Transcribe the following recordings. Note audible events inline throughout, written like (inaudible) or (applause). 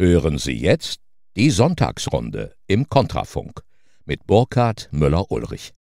Hören Sie jetzt die Sonntagsrunde im Kontrafunk mit Burkhard Müller-Ulrich.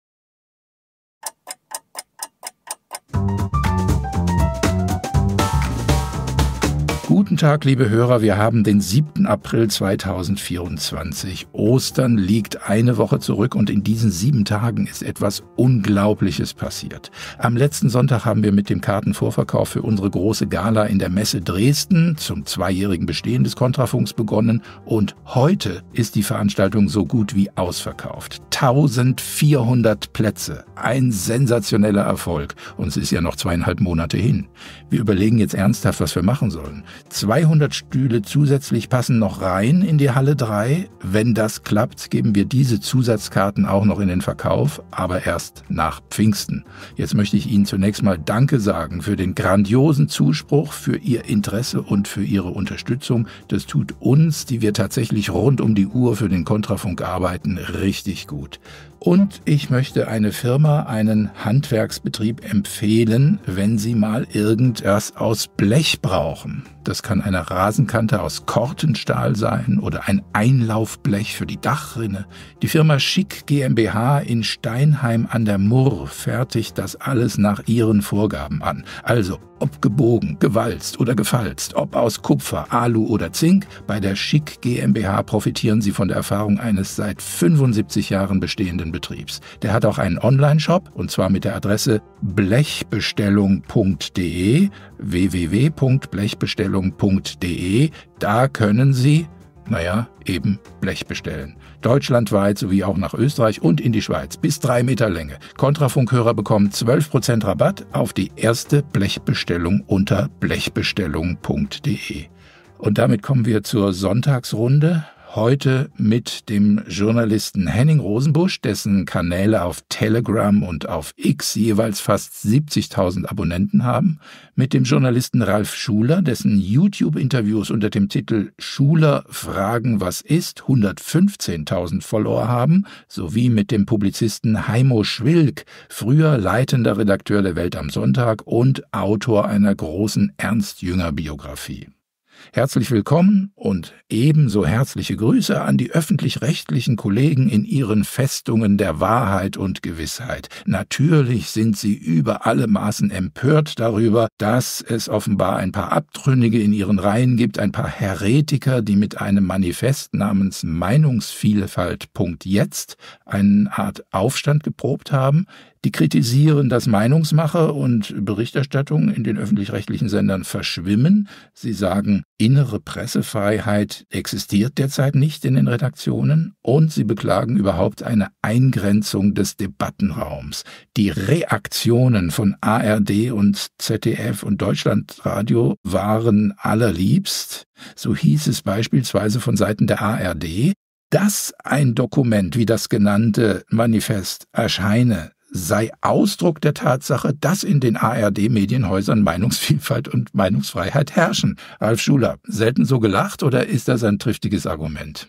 Guten Tag, liebe Hörer, wir haben den 7. April 2024. Ostern liegt eine Woche zurück und in diesen sieben Tagen ist etwas Unglaubliches passiert. Am letzten Sonntag haben wir mit dem Kartenvorverkauf für unsere große Gala in der Messe Dresden zum zweijährigen Bestehen des Kontrafunks begonnen und heute ist die Veranstaltung so gut wie ausverkauft. 1400 Plätze, ein sensationeller Erfolg und es ist ja noch zweieinhalb Monate hin. Wir überlegen jetzt ernsthaft, was wir machen sollen. 200 Stühle zusätzlich passen noch rein in die Halle 3. Wenn das klappt, geben wir diese Zusatzkarten auch noch in den Verkauf, aber erst nach Pfingsten. Jetzt möchte ich Ihnen zunächst mal Danke sagen für den grandiosen Zuspruch, für Ihr Interesse und für Ihre Unterstützung. Das tut uns, die wir tatsächlich rund um die Uhr für den Kontrafunk arbeiten, richtig gut. Und ich möchte eine Firma, einen Handwerksbetrieb empfehlen, wenn Sie mal irgendwas aus Blech brauchen. Das kann eine Rasenkante aus Kortenstahl sein oder ein Einlaufblech für die Dachrinne. Die Firma Schick GmbH in Steinheim an der Murr fertigt das alles nach ihren Vorgaben an. Also, ob gebogen, gewalzt oder gefalzt, ob aus Kupfer, Alu oder Zink, bei der Schick GmbH profitieren Sie von der Erfahrung eines seit 75 Jahren bestehenden Betriebs. Der hat auch einen Online-Shop und zwar mit der Adresse blechbestellung.de www.blechbestellung.de ausstellung.de. Da können Sie, naja, eben Blech bestellen. Deutschlandweit sowie auch nach Österreich und in die Schweiz. Bis drei Meter Länge. Kontrafunkhörer bekommen 12% Rabatt auf die erste Blechbestellung unter blechbestellung.de. Und damit kommen wir zur Sonntagsrunde. Heute mit dem Journalisten Henning Rosenbusch, dessen Kanäle auf Telegram und auf X jeweils fast 70.000 Abonnenten haben, mit dem Journalisten Ralf Schuler, dessen YouTube-Interviews unter dem Titel Schuler fragen, was ist, 115.000 Follower haben, sowie mit dem Publizisten Heimo Schwilk, früher leitender Redakteur der Welt am Sonntag und Autor einer großen Ernst Jünger Biografie. Herzlich willkommen und ebenso herzliche Grüße an die öffentlich-rechtlichen Kollegen in ihren Festungen der Wahrheit und Gewissheit. Natürlich sind sie über alle Maßen empört darüber, dass es offenbar ein paar Abtrünnige in ihren Reihen gibt, ein paar Heretiker, die mit einem Manifest namens Meinungsvielfalt.jetzt eine Art Aufstand geprobt haben, die kritisieren, dass Meinungsmache und Berichterstattung in den öffentlich-rechtlichen Sendern verschwimmen. Sie sagen, innere Pressefreiheit existiert derzeit nicht in den Redaktionen. Und sie beklagen überhaupt eine Eingrenzung des Debattenraums. Die Reaktionen von ARD und ZDF und Deutschlandradio waren allerliebst. So hieß es beispielsweise von Seiten der ARD, dass ein Dokument wie das genannte Manifest erscheine, sei Ausdruck der Tatsache, dass in den ARD-Medienhäusern Meinungsvielfalt und Meinungsfreiheit herrschen. Ralf Schuler, selten so gelacht oder ist das ein triftiges Argument?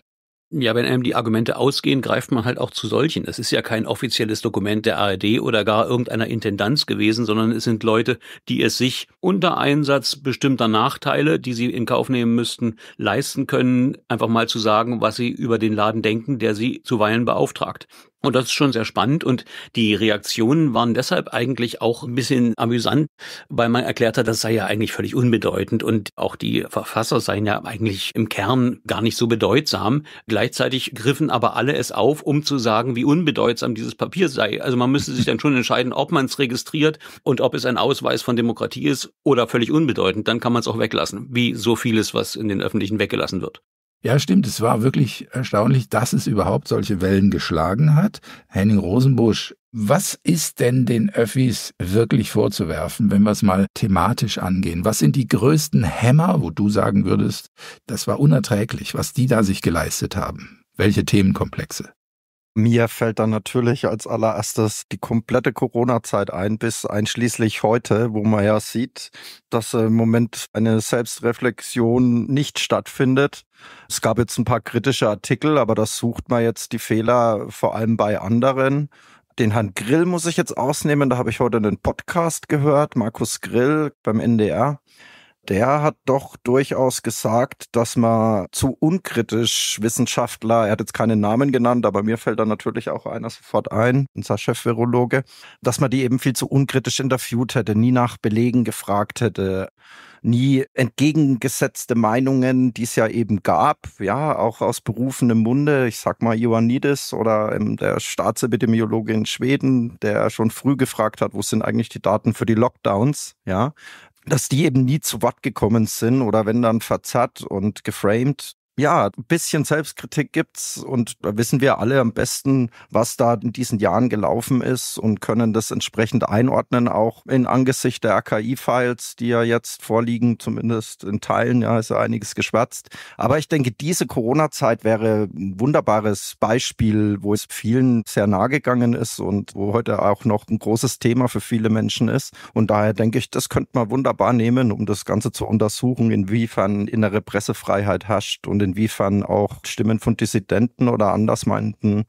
Ja, wenn einem die Argumente ausgehen, greift man halt auch zu solchen. Es ist ja kein offizielles Dokument der ARD oder gar irgendeiner Intendanz gewesen, sondern es sind Leute, die es sich unter Einsatz bestimmter Nachteile, die sie in Kauf nehmen müssten, leisten können, einfach mal zu sagen, was sie über den Laden denken, der sie zuweilen beauftragt. Und das ist schon sehr spannend und die Reaktionen waren deshalb eigentlich auch ein bisschen amüsant, weil man erklärt hat, das sei ja eigentlich völlig unbedeutend und auch die Verfasser seien ja eigentlich im Kern gar nicht so bedeutsam. Gleichzeitig griffen aber alle es auf, um zu sagen, wie unbedeutsam dieses Papier sei. Also man müsste sich dann schon entscheiden, ob man es registriert und ob es ein Ausweis von Demokratie ist oder völlig unbedeutend. Dann kann man es auch weglassen, wie so vieles, was in den Öffentlichen weggelassen wird. Ja, stimmt. Es war wirklich erstaunlich, dass es überhaupt solche Wellen geschlagen hat. Henning Rosenbusch, was ist denn den Öffis wirklich vorzuwerfen, wenn wir es mal thematisch angehen? Was sind die größten Hämmer, wo du sagen würdest, das war unerträglich, was die da sich geleistet haben? Welche Themenkomplexe? Mir fällt dann natürlich als allererstes die komplette Corona-Zeit ein, bis einschließlich heute, wo man ja sieht, dass im Moment eine Selbstreflexion nicht stattfindet. Es gab jetzt ein paar kritische Artikel, aber das sucht man jetzt die Fehler vor allem bei anderen. Den Herrn Grill muss ich jetzt ausnehmen, da habe ich heute einen Podcast gehört, Markus Grill beim NDR der hat doch durchaus gesagt, dass man zu unkritisch Wissenschaftler, er hat jetzt keinen Namen genannt, aber mir fällt da natürlich auch einer sofort ein, unser Chef-Virologe, dass man die eben viel zu unkritisch interviewt hätte, nie nach Belegen gefragt hätte, nie entgegengesetzte Meinungen, die es ja eben gab, ja, auch aus berufenem Munde, ich sag mal Ioannidis oder der Staatsepidemiologe in Schweden, der schon früh gefragt hat, wo sind eigentlich die Daten für die Lockdowns, ja, dass die eben nie zu Wort gekommen sind oder wenn dann verzerrt und geframed ja, ein bisschen Selbstkritik gibt's und da wissen wir alle am besten, was da in diesen Jahren gelaufen ist und können das entsprechend einordnen, auch in Angesicht der AKI-Files, die ja jetzt vorliegen, zumindest in Teilen, ja, ist ja einiges geschwärzt. Aber ich denke, diese Corona-Zeit wäre ein wunderbares Beispiel, wo es vielen sehr nahe gegangen ist und wo heute auch noch ein großes Thema für viele Menschen ist. Und daher denke ich, das könnte man wunderbar nehmen, um das Ganze zu untersuchen, inwiefern innere Pressefreiheit herrscht und in inwiefern auch Stimmen von Dissidenten oder Andersmeinten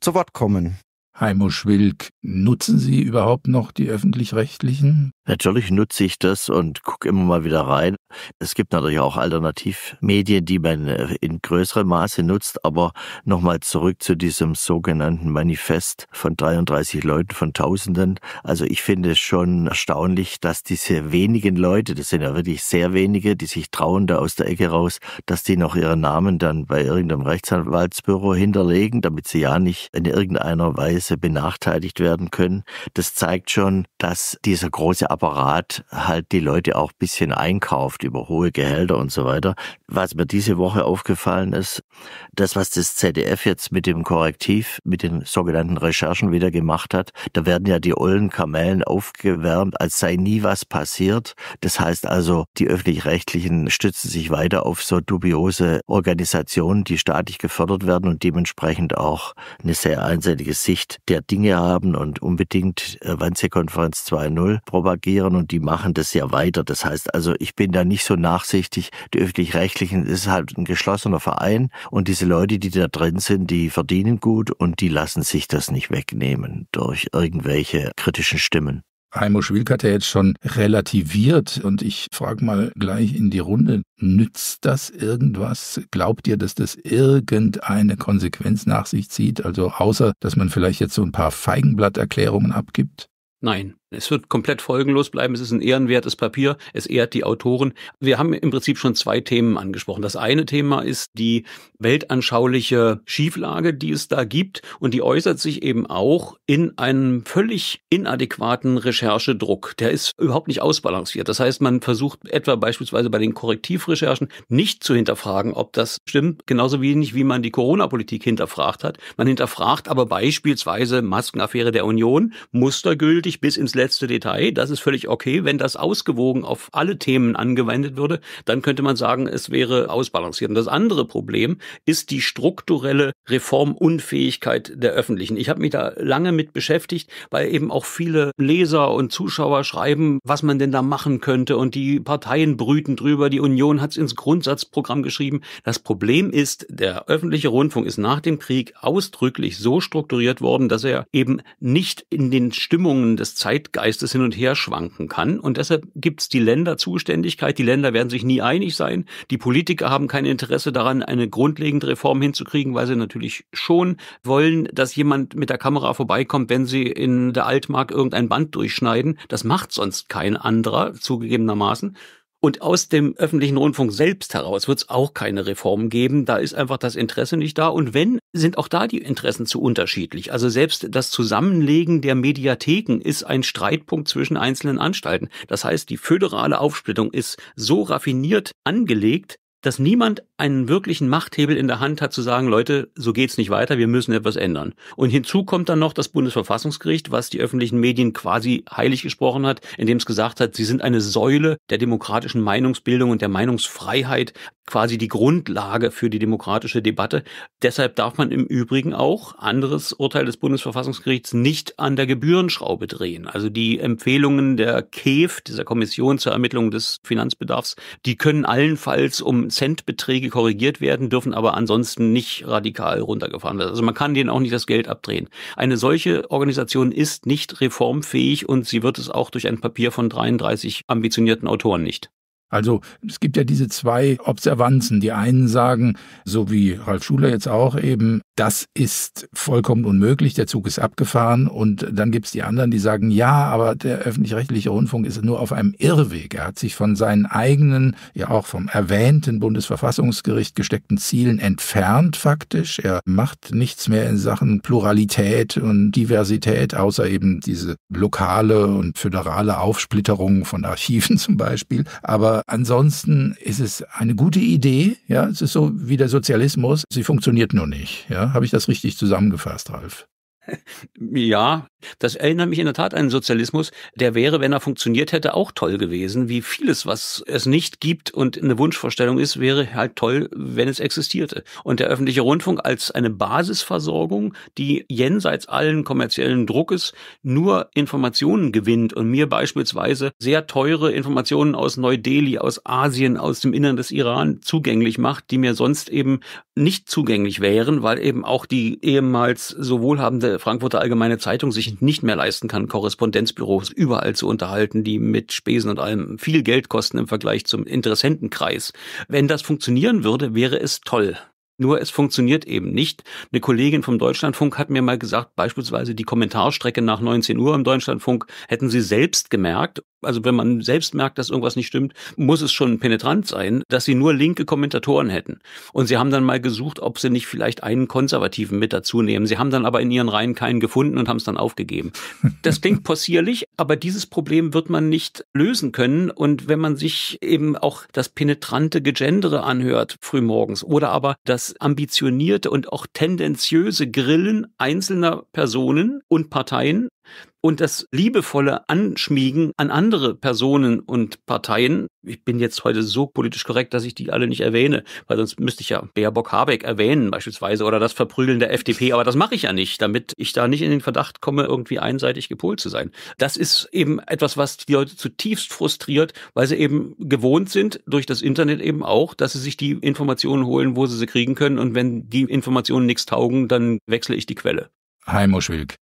zu Wort kommen. Heimo Schwilk, nutzen Sie überhaupt noch die öffentlich-rechtlichen? Natürlich nutze ich das und gucke immer mal wieder rein. Es gibt natürlich auch Alternativmedien, die man äh, in größerem Maße nutzt, aber nochmal zurück zu diesem sogenannten Manifest von 33 Leuten, von Tausenden. Also ich finde es schon erstaunlich, dass diese wenigen Leute, das sind ja wirklich sehr wenige, die sich trauen da aus der Ecke raus, dass die noch ihren Namen dann bei irgendeinem Rechtsanwaltsbüro hinterlegen, damit sie ja nicht in irgendeiner Weise benachteiligt werden können. Das zeigt schon, dass dieser große Apparat halt die Leute auch ein bisschen einkauft über hohe Gehälter und so weiter. Was mir diese Woche aufgefallen ist, das, was das ZDF jetzt mit dem Korrektiv, mit den sogenannten Recherchen wieder gemacht hat, da werden ja die ollen Kamellen aufgewärmt, als sei nie was passiert. Das heißt also, die Öffentlich-Rechtlichen stützen sich weiter auf so dubiose Organisationen, die staatlich gefördert werden und dementsprechend auch eine sehr einseitige Sicht der Dinge haben und unbedingt äh, Wannsee-Konferenz 2.0 propagieren reagieren und die machen das ja weiter. Das heißt also, ich bin da nicht so nachsichtig. Die öffentlich-rechtlichen ist halt ein geschlossener Verein und diese Leute, die da drin sind, die verdienen gut und die lassen sich das nicht wegnehmen durch irgendwelche kritischen Stimmen. Heimo Schwilk hat ja jetzt schon relativiert und ich frage mal gleich in die Runde, nützt das irgendwas? Glaubt ihr, dass das irgendeine Konsequenz nach sich zieht? Also außer, dass man vielleicht jetzt so ein paar Feigenblatterklärungen abgibt? Nein, es wird komplett folgenlos bleiben. Es ist ein ehrenwertes Papier. Es ehrt die Autoren. Wir haben im Prinzip schon zwei Themen angesprochen. Das eine Thema ist die weltanschauliche Schieflage, die es da gibt. Und die äußert sich eben auch in einem völlig inadäquaten Recherchedruck. Der ist überhaupt nicht ausbalanciert. Das heißt, man versucht etwa beispielsweise bei den Korrektivrecherchen nicht zu hinterfragen, ob das stimmt. Genauso wenig, wie man die Corona-Politik hinterfragt hat. Man hinterfragt aber beispielsweise Maskenaffäre der Union mustergültig bis ins letzte Detail. Das ist völlig okay. Wenn das ausgewogen auf alle Themen angewendet würde, dann könnte man sagen, es wäre ausbalanciert. Und das andere Problem ist die strukturelle Reformunfähigkeit der Öffentlichen. Ich habe mich da lange mit beschäftigt, weil eben auch viele Leser und Zuschauer schreiben, was man denn da machen könnte. Und die Parteien brüten drüber. Die Union hat es ins Grundsatzprogramm geschrieben. Das Problem ist, der öffentliche Rundfunk ist nach dem Krieg ausdrücklich so strukturiert worden, dass er eben nicht in den Stimmungen des Zeit Zeit Geistes hin und her schwanken kann. Und deshalb gibt es die Länderzuständigkeit. Die Länder werden sich nie einig sein. Die Politiker haben kein Interesse daran, eine grundlegende Reform hinzukriegen, weil sie natürlich schon wollen, dass jemand mit der Kamera vorbeikommt, wenn sie in der Altmark irgendein Band durchschneiden. Das macht sonst kein anderer, zugegebenermaßen. Und aus dem öffentlichen Rundfunk selbst heraus wird es auch keine Reform geben. Da ist einfach das Interesse nicht da. Und wenn, sind auch da die Interessen zu unterschiedlich. Also selbst das Zusammenlegen der Mediatheken ist ein Streitpunkt zwischen einzelnen Anstalten. Das heißt, die föderale Aufsplittung ist so raffiniert angelegt, dass niemand einen wirklichen Machthebel in der Hand hat zu sagen, Leute, so geht's nicht weiter, wir müssen etwas ändern. Und hinzu kommt dann noch das Bundesverfassungsgericht, was die öffentlichen Medien quasi heilig gesprochen hat, indem es gesagt hat, sie sind eine Säule der demokratischen Meinungsbildung und der Meinungsfreiheit, quasi die Grundlage für die demokratische Debatte. Deshalb darf man im Übrigen auch anderes Urteil des Bundesverfassungsgerichts nicht an der Gebührenschraube drehen. Also die Empfehlungen der KEF, dieser Kommission zur Ermittlung des Finanzbedarfs, die können allenfalls um Centbeträge korrigiert werden, dürfen aber ansonsten nicht radikal runtergefahren werden. Also man kann denen auch nicht das Geld abdrehen. Eine solche Organisation ist nicht reformfähig und sie wird es auch durch ein Papier von 33 ambitionierten Autoren nicht. Also es gibt ja diese zwei Observanzen. Die einen sagen, so wie Ralf Schuler jetzt auch eben, das ist vollkommen unmöglich, der Zug ist abgefahren. Und dann gibt es die anderen, die sagen, ja, aber der öffentlich-rechtliche Rundfunk ist nur auf einem Irrweg. Er hat sich von seinen eigenen, ja auch vom erwähnten Bundesverfassungsgericht gesteckten Zielen entfernt faktisch. Er macht nichts mehr in Sachen Pluralität und Diversität, außer eben diese lokale und föderale Aufsplitterung von Archiven (laughs) zum Beispiel. Aber ansonsten ist es eine gute Idee. Ja, es ist so wie der Sozialismus. Sie funktioniert nur nicht. Ja, habe ich das richtig zusammengefasst, Ralf? Ja, das erinnert mich in der Tat an den Sozialismus. Der wäre, wenn er funktioniert hätte, auch toll gewesen. Wie vieles, was es nicht gibt und eine Wunschvorstellung ist, wäre halt toll, wenn es existierte. Und der öffentliche Rundfunk als eine Basisversorgung, die jenseits allen kommerziellen Druckes nur Informationen gewinnt und mir beispielsweise sehr teure Informationen aus Neu-Delhi, aus Asien, aus dem Innern des Iran zugänglich macht, die mir sonst eben nicht zugänglich wären, weil eben auch die ehemals so wohlhabende Frankfurter Allgemeine Zeitung sich sich nicht mehr leisten kann, Korrespondenzbüros überall zu unterhalten, die mit Spesen und allem viel Geld kosten im Vergleich zum Interessentenkreis. Wenn das funktionieren würde, wäre es toll. Nur es funktioniert eben nicht. Eine Kollegin vom Deutschlandfunk hat mir mal gesagt, beispielsweise die Kommentarstrecke nach 19 Uhr im Deutschlandfunk hätten sie selbst gemerkt also wenn man selbst merkt, dass irgendwas nicht stimmt, muss es schon penetrant sein, dass sie nur linke Kommentatoren hätten. Und sie haben dann mal gesucht, ob sie nicht vielleicht einen Konservativen mit dazu nehmen. Sie haben dann aber in ihren Reihen keinen gefunden und haben es dann aufgegeben. (laughs) Das klingt possierlich, aber dieses Problem wird man nicht lösen können. Und wenn man sich eben auch das penetrante Gegendere anhört frühmorgens oder aber das ambitionierte und auch tendenziöse Grillen einzelner Personen und Parteien, und das liebevolle Anschmiegen an andere Personen und Parteien. Ich bin jetzt heute so politisch korrekt, dass ich die alle nicht erwähne, weil sonst müsste ich ja Baerbock Habeck erwähnen beispielsweise oder das Verprügeln der FDP, aber das mache ich ja nicht, damit ich da nicht in den Verdacht komme, irgendwie einseitig gepolt zu sein. Das ist eben etwas, was die Leute zutiefst frustriert, weil sie eben gewohnt sind, durch das Internet eben auch, dass sie sich die Informationen holen, wo sie sie kriegen können und wenn die Informationen nichts taugen, dann wechsle ich die Quelle. Hi Moschwilk.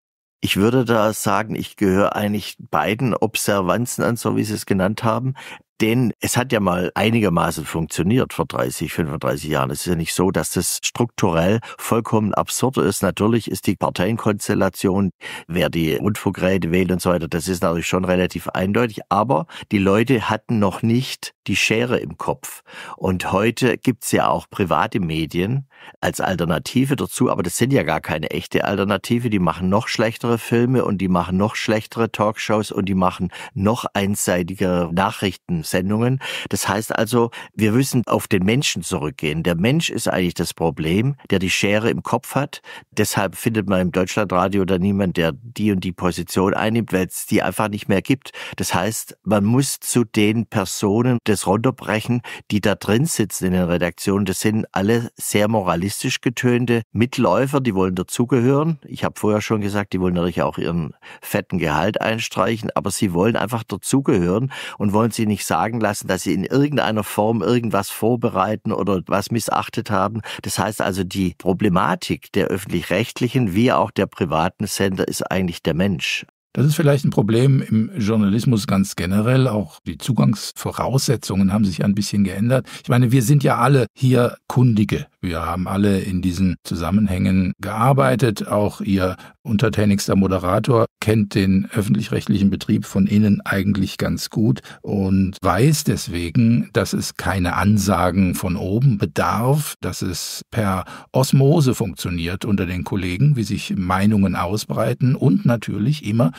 Ich würde da sagen, ich gehöre eigentlich beiden Observanzen an, so wie Sie es genannt haben. Denn es hat ja mal einigermaßen funktioniert vor 30, 35 Jahren. Es ist ja nicht so, dass das strukturell vollkommen absurd ist. Natürlich ist die Parteienkonstellation, wer die Rundfunkräte wählt und so weiter, das ist natürlich schon relativ eindeutig. Aber die Leute hatten noch nicht die Schere im Kopf. Und heute gibt's ja auch private Medien als Alternative dazu, aber das sind ja gar keine echte Alternative. Die machen noch schlechtere Filme und die machen noch schlechtere Talkshows und die machen noch einseitigere Nachrichten Sendungen. Das heißt also, wir müssen auf den Menschen zurückgehen. Der Mensch ist eigentlich das Problem, der die Schere im Kopf hat. Deshalb findet man im Deutschlandradio da niemand, der die und die Position einnimmt, weil es die einfach nicht mehr gibt. Das heißt, man muss zu den Personen das runterbrechen, die da drin sitzen in den Redaktionen. Das sind alle sehr moralistisch getönte Mitläufer, die wollen dazugehören. Ich habe vorher schon gesagt, die wollen natürlich auch ihren fetten Gehalt einstreichen, aber sie wollen einfach dazugehören und wollen sie nicht sagen, sagen lassen, dass sie in irgendeiner Form irgendwas vorbereiten oder was missachtet haben. Das heißt also, die Problematik der öffentlich-rechtlichen wie auch der privaten Sender ist eigentlich der Mensch. Das ist vielleicht ein Problem im Journalismus ganz generell. Auch die Zugangsvoraussetzungen haben sich ein bisschen geändert. Ich meine, wir sind ja alle hier kundige wir haben alle in diesen Zusammenhängen gearbeitet. Auch Ihr untertänigster Moderator kennt den öffentlich-rechtlichen Betrieb von innen eigentlich ganz gut und weiß deswegen, dass es keine Ansagen von oben bedarf, dass es per Osmose funktioniert unter den Kollegen, wie sich Meinungen ausbreiten und natürlich immer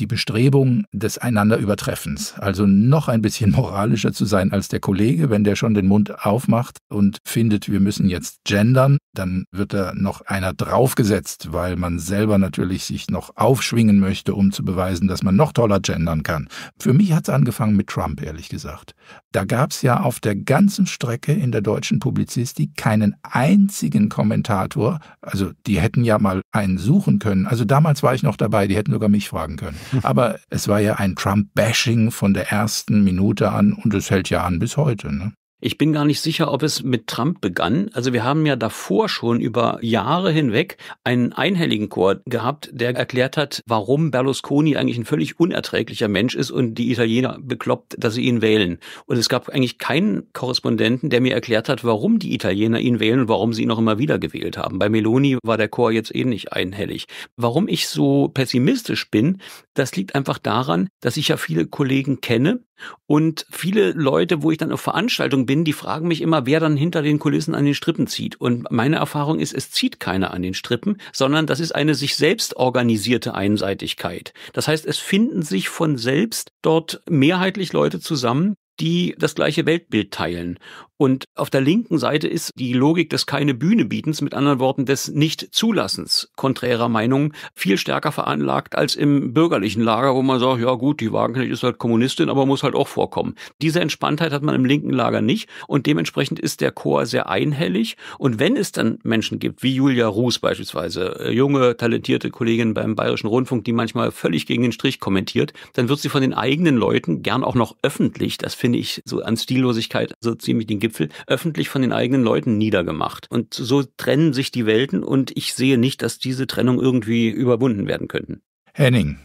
die Bestrebung des Einanderübertreffens, also noch ein bisschen (laughs) moralischer zu sein als der Kollege, wenn der schon den Mund aufmacht und findet, wir müssen jetzt gendern, dann wird da noch einer draufgesetzt, weil man selber natürlich sich noch aufschwingen möchte, um zu beweisen, dass man noch toller gendern kann. Für mich hat es angefangen mit Trump, ehrlich gesagt. Da gab es ja auf der ganzen Strecke in der deutschen Publizistik keinen einzigen Kommentator. Also die hätten ja mal einen suchen können. Also damals war ich noch dabei, die hätten sogar mich fragen können. (laughs) Aber es war ja ein Trump-Bashing von der ersten Minute an und es hält ja an bis heute. Ne? Ich bin gar nicht sicher, ob es mit Trump begann. Also wir haben ja davor schon über Jahre hinweg einen einhelligen Chor gehabt, der erklärt hat, warum Berlusconi eigentlich ein völlig unerträglicher Mensch ist und die Italiener bekloppt, dass sie ihn wählen. Und es gab eigentlich keinen Korrespondenten, der mir erklärt hat, warum die Italiener ihn wählen und warum sie ihn noch immer wieder gewählt haben. Bei Meloni war der Chor jetzt eh nicht einhellig. Warum ich so pessimistisch bin, das liegt einfach daran, dass ich ja viele Kollegen kenne, und viele Leute, wo ich dann auf Veranstaltungen bin, die fragen mich immer, wer dann hinter den Kulissen an den Strippen zieht. Und meine Erfahrung ist, es zieht keiner an den Strippen, sondern das ist eine sich selbst organisierte Einseitigkeit. Das heißt, es finden sich von selbst dort mehrheitlich Leute zusammen, die das gleiche Weltbild teilen. Und auf der linken Seite ist die Logik des keine Bühne bietens, mit anderen Worten des Nicht-Zulassens konträrer Meinungen, viel stärker veranlagt als im bürgerlichen Lager, wo man sagt, ja gut, die Wagenknecht ist halt Kommunistin, aber muss halt auch vorkommen. Diese Entspanntheit hat man im linken Lager nicht und dementsprechend ist der Chor sehr einhellig. Und wenn es dann Menschen gibt, wie Julia Ruß beispielsweise, äh, junge, talentierte Kollegin beim Bayerischen Rundfunk, die manchmal völlig gegen den Strich kommentiert, dann wird sie von den eigenen Leuten gern auch noch öffentlich, das finde finde ich, so an Stillosigkeit so ziemlich den Gipfel, öffentlich von den eigenen Leuten niedergemacht. Und so trennen sich die Welten und ich sehe nicht, dass diese Trennung irgendwie überwunden werden könnten. Henning,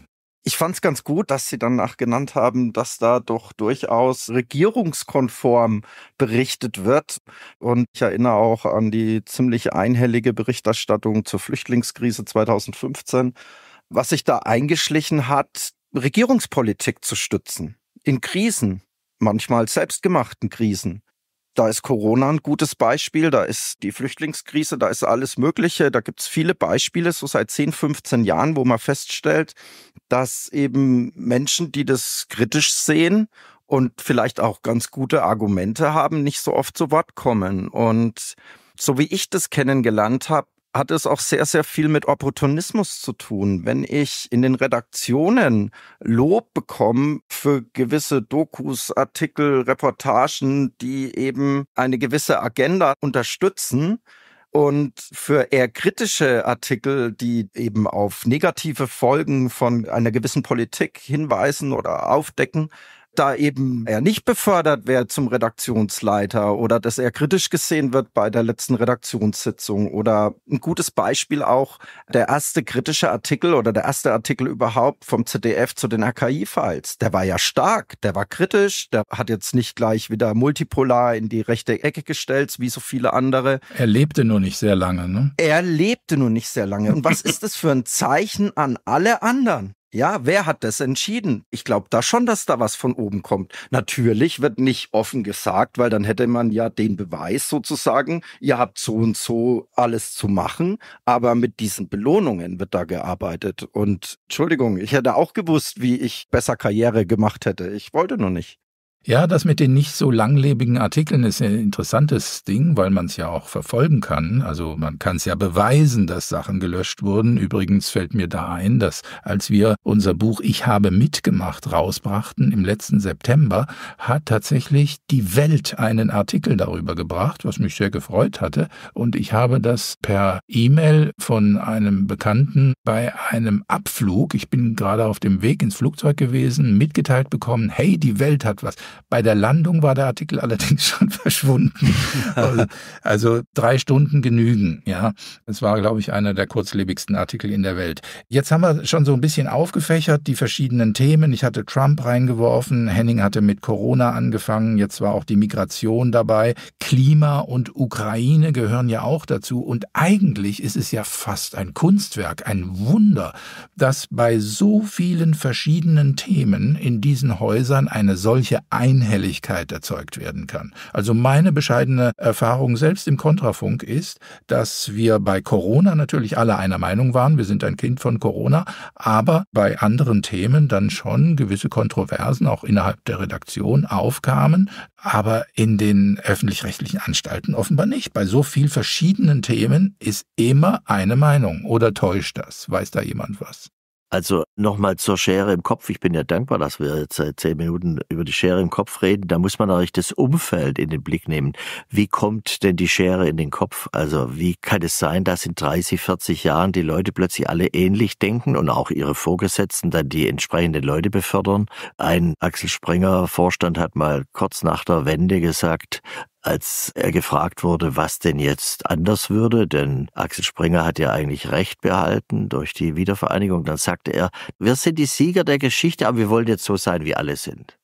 ich fand es ganz gut, dass Sie danach genannt haben, dass da doch durchaus regierungskonform berichtet wird. Und ich erinnere auch an die ziemlich einhellige Berichterstattung zur Flüchtlingskrise 2015, was sich da eingeschlichen hat, Regierungspolitik zu stützen in Krisen manchmal selbstgemachten Krisen. Da ist Corona ein gutes Beispiel, da ist die Flüchtlingskrise, da ist alles Mögliche, da gibt es viele Beispiele, so seit 10, 15 Jahren, wo man feststellt, dass eben Menschen, die das kritisch sehen und vielleicht auch ganz gute Argumente haben, nicht so oft zu Wort kommen. Und so wie ich das kennengelernt habe, hat es auch sehr, sehr viel mit Opportunismus zu tun. Wenn ich in den Redaktionen Lob bekomme für gewisse Dokus, Artikel, Reportagen, die eben eine gewisse Agenda unterstützen, und für eher kritische Artikel, die eben auf negative Folgen von einer gewissen Politik hinweisen oder aufdecken, da eben er nicht befördert wird zum Redaktionsleiter oder dass er kritisch gesehen wird bei der letzten Redaktionssitzung oder ein gutes Beispiel auch der erste kritische Artikel oder der erste Artikel überhaupt vom ZDF zu den RKI-Files. Der war ja stark, der war kritisch, der hat jetzt nicht gleich wieder multipolar in die rechte Ecke gestellt, wie so viele andere. Er lebte nur nicht sehr lange, ne? Er lebte nur nicht sehr lange. Und was ist das für ein Zeichen an alle anderen? Ja, wer hat das entschieden? Ich glaube da schon, dass da was von oben kommt. Natürlich wird nicht offen gesagt, weil dann hätte man ja den Beweis sozusagen, ihr habt so und so alles zu machen, aber mit diesen Belohnungen wird da gearbeitet. Und Entschuldigung, ich hätte auch gewusst, wie ich besser Karriere gemacht hätte. Ich wollte nur nicht. Ja, das mit den nicht so langlebigen Artikeln ist ein interessantes Ding, weil man es ja auch verfolgen kann. Also man kann es ja beweisen, dass Sachen gelöscht wurden. Übrigens fällt mir da ein, dass als wir unser Buch Ich habe mitgemacht rausbrachten im letzten September, hat tatsächlich die Welt einen Artikel darüber gebracht, was mich sehr gefreut hatte. Und ich habe das per E-Mail von einem Bekannten bei einem Abflug, ich bin gerade auf dem Weg ins Flugzeug gewesen, mitgeteilt bekommen, hey, die Welt hat was bei der Landung war der Artikel (laughs) allerdings schon verschwunden. also, also drei Stunden genügen, ja. Es war, glaube ich, einer der kurzlebigsten Artikel in der Welt. Jetzt haben wir schon so ein bisschen aufgefächert, die verschiedenen Themen. Ich hatte Trump reingeworfen, Henning hatte mit Corona angefangen, jetzt war auch die Migration dabei. Klima und Ukraine gehören ja auch dazu. Und eigentlich ist es ja fast ein Kunstwerk, ein Wunder, dass bei so vielen verschiedenen Themen in diesen Häusern eine solche Einhelligkeit erzeugt werden kann. Also meine bescheidene Erfahrung selbst im Kontrafunk ist, dass wir bei Corona natürlich alle einer Meinung waren, wir sind ein Kind von Corona, aber bei anderen Themen dann schon gewisse Kontroversen auch innerhalb der Redaktion aufkamen, aber in den öffentlich-rechtlichen Anstalten offenbar nicht. Bei so viel verschiedenen Themen ist immer eine Meinung oder täuscht das? Weiß da jemand was? Also nochmal zur Schere im Kopf. Ich bin ja dankbar, dass wir jetzt seit zehn Minuten über die Schere im Kopf reden. Da muss man natürlich das Umfeld in den Blick nehmen. Wie kommt denn die Schere in den Kopf? Also wie kann es sein, dass in 30, 40 Jahren die Leute plötzlich alle ähnlich denken und auch ihre Vorgesetzten dann die entsprechenden Leute befördern? Ein Axel Springer Vorstand hat mal kurz nach der Wende gesagt, als er gefragt wurde, was denn jetzt anders würde, denn Axel Springer hat ja eigentlich Recht behalten durch die Wiedervereinigung, dann sagte er, wir sind die Sieger der Geschichte, aber wir wollen jetzt so sein, wie alle sind.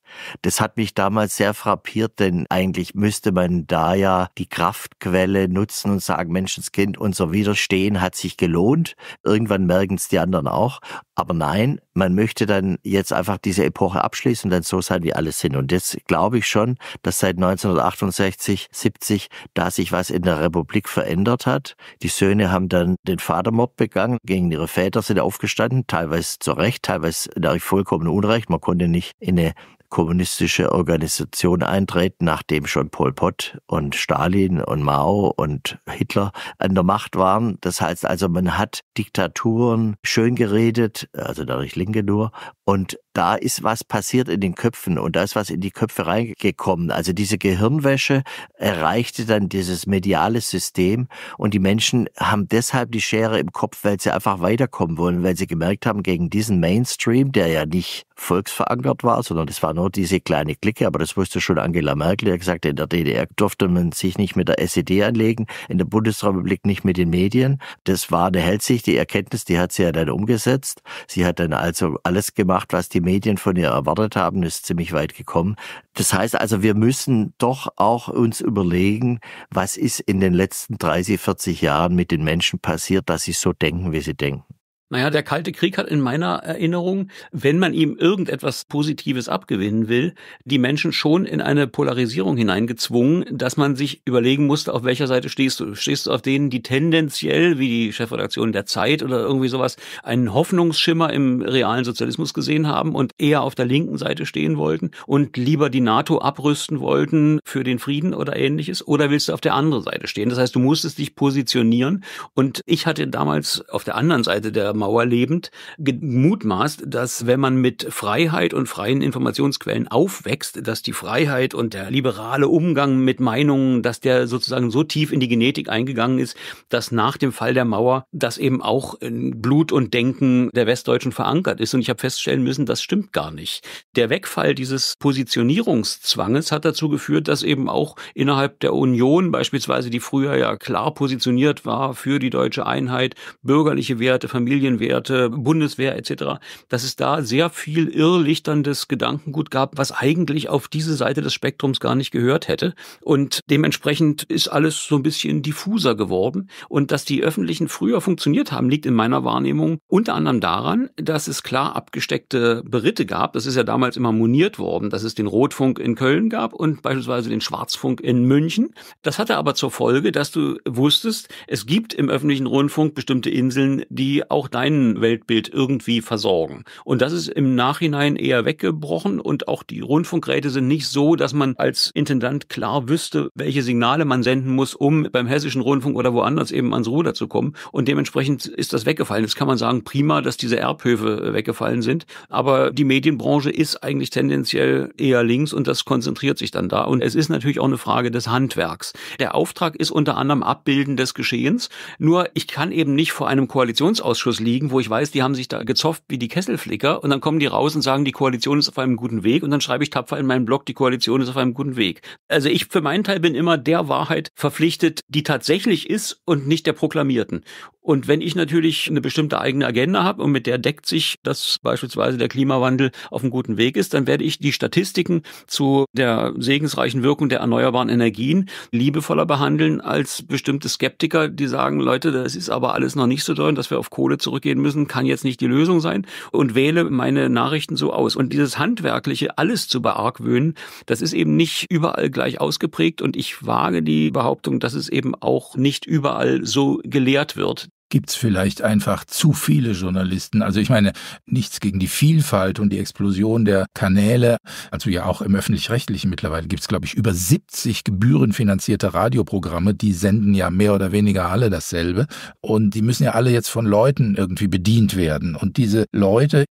Das hat mich damals sehr frappiert, denn eigentlich müsste man da ja die Kraftquelle nutzen und sagen, Menschenskind, unser Widerstehen hat sich gelohnt. Irgendwann merken es die anderen auch. Aber nein, man möchte dann jetzt einfach diese Epoche abschließen und dann so sein, wie alles sind. Und das glaube ich schon, dass seit 1968, 70 da sich was in der Republik verändert hat. Die Söhne haben dann den Vatermord begangen, gegen ihre Väter sind aufgestanden, teilweise zu Recht, teilweise nach vollkommen Unrecht. Man konnte nicht in eine kommunistische Organisation eintreten, nachdem schon Pol Pot und Stalin und Mao und Hitler an der Macht waren. Das heißt also, man hat Diktaturen schön geredet, also dadurch Linke nur, und da ist was passiert in den Köpfen und da ist was in die Köpfe reingekommen. Also diese Gehirnwäsche erreichte dann dieses mediale System und die Menschen haben deshalb die Schere im Kopf, weil sie einfach weiterkommen wollen, weil sie gemerkt haben, gegen diesen Mainstream, der ja nicht volksverankert war, sondern das war nur ne, diese kleine Clique, aber das wusste schon Angela Merkel, die hat gesagt, in der DDR durfte man sich nicht mit der SED anlegen, in der Bundesrepublik nicht mit den Medien. Das war eine Hellsicht, die Erkenntnis, die hat sie ja dann umgesetzt. Sie hat dann also alles gemacht, was die Medien von ihr erwartet haben, ist ziemlich weit gekommen. Das heißt also, wir müssen doch auch uns überlegen, was ist in den letzten 30, 40 Jahren mit den Menschen passiert, dass sie so denken, wie sie denken. Naja, der Kalte Krieg hat in meiner Erinnerung, wenn man ihm irgendetwas Positives abgewinnen will, die Menschen schon in eine Polarisierung hineingezwungen, dass man sich überlegen musste, auf welcher Seite stehst du. Stehst du auf denen, die tendenziell, wie die Chefredaktion der Zeit oder irgendwie sowas, einen Hoffnungsschimmer im realen Sozialismus gesehen haben und eher auf der linken Seite stehen wollten und lieber die NATO abrüsten wollten für den Frieden oder ähnliches? Oder willst du auf der anderen Seite stehen? Das heißt, du musstest dich positionieren. Und ich hatte damals auf der anderen Seite der Mauer lebend, gemutmaßt, dass wenn man mit Freiheit und freien Informationsquellen aufwächst, dass die Freiheit und der liberale Umgang mit Meinungen, dass der sozusagen so tief in die Genetik eingegangen ist, dass nach dem Fall der Mauer das eben auch in Blut und Denken der Westdeutschen verankert ist. Und ich habe feststellen müssen, das stimmt gar nicht. Der Wegfall dieses Positionierungszwanges hat dazu geführt, dass eben auch innerhalb der Union beispielsweise, die früher ja klar positioniert war für die deutsche Einheit, bürgerliche Werte, Familien, Familienwerte, Bundeswehr etc., dass es da sehr viel irrlichterndes Gedankengut gab, was eigentlich auf diese Seite des Spektrums gar nicht gehört hätte. Und dementsprechend ist alles so ein bisschen diffuser geworden. Und dass die öffentlichen früher funktioniert haben, liegt in meiner Wahrnehmung unter anderem daran, dass es klar abgesteckte Beritte gab. Das ist ja damals immer moniert worden, dass es den Rotfunk in Köln gab und beispielsweise den Schwarzfunk in München. Das hatte aber zur Folge, dass du wusstest, es gibt im öffentlichen Rundfunk bestimmte Inseln, die auch dein Weltbild irgendwie versorgen. Und das ist im Nachhinein eher weggebrochen und auch die Rundfunkräte sind nicht so, dass man als Intendant klar wüsste, welche Signale man senden muss, um beim hessischen Rundfunk oder woanders eben ans Ruder zu kommen. Und dementsprechend ist das weggefallen. Jetzt kann man sagen, prima, dass diese Erbhöfe äh, weggefallen sind. Aber die Medienbranche ist eigentlich tendenziell eher links und das konzentriert sich dann da. Und es ist natürlich auch eine Frage des Handwerks. Der Auftrag ist unter anderem Abbilden des Geschehens. Nur ich kann eben nicht vor einem Koalitionsausschuss liegen, wo ich weiß, die haben sich da gezofft wie die Kesselflicker und dann kommen die raus und sagen, die Koalition ist auf einem guten Weg und dann schreibe ich tapfer in meinem Blog, die Koalition ist auf einem guten Weg. Also ich für meinen Teil bin immer der Wahrheit verpflichtet, die tatsächlich ist und nicht der proklamierten. Und wenn ich natürlich eine bestimmte eigene Agenda habe und mit der deckt sich, dass beispielsweise der Klimawandel auf einem guten Weg ist, dann werde ich die Statistiken zu der segensreichen Wirkung der erneuerbaren Energien liebevoller behandeln als bestimmte Skeptiker, die sagen, Leute, das ist aber alles noch nicht so doll, dass wir auf Kohle zurückgehen müssen, kann jetzt nicht die Lösung sein und wähle meine Nachrichten so aus. Und dieses handwerkliche alles zu beargwöhnen, das ist eben nicht überall gleich ausgeprägt und ich wage die Behauptung, dass es eben auch nicht überall so gelehrt wird gibt's vielleicht einfach zu viele Journalisten. Also ich meine, nichts gegen die Vielfalt und die Explosion der Kanäle. Also ja auch im öffentlich-rechtlichen mittlerweile gibt's glaube ich, über 70 gebührenfinanzierte Radioprogramme. Die senden ja mehr oder weniger alle dasselbe. Und die müssen ja alle jetzt von Leuten irgendwie bedient werden. Und diese Leute,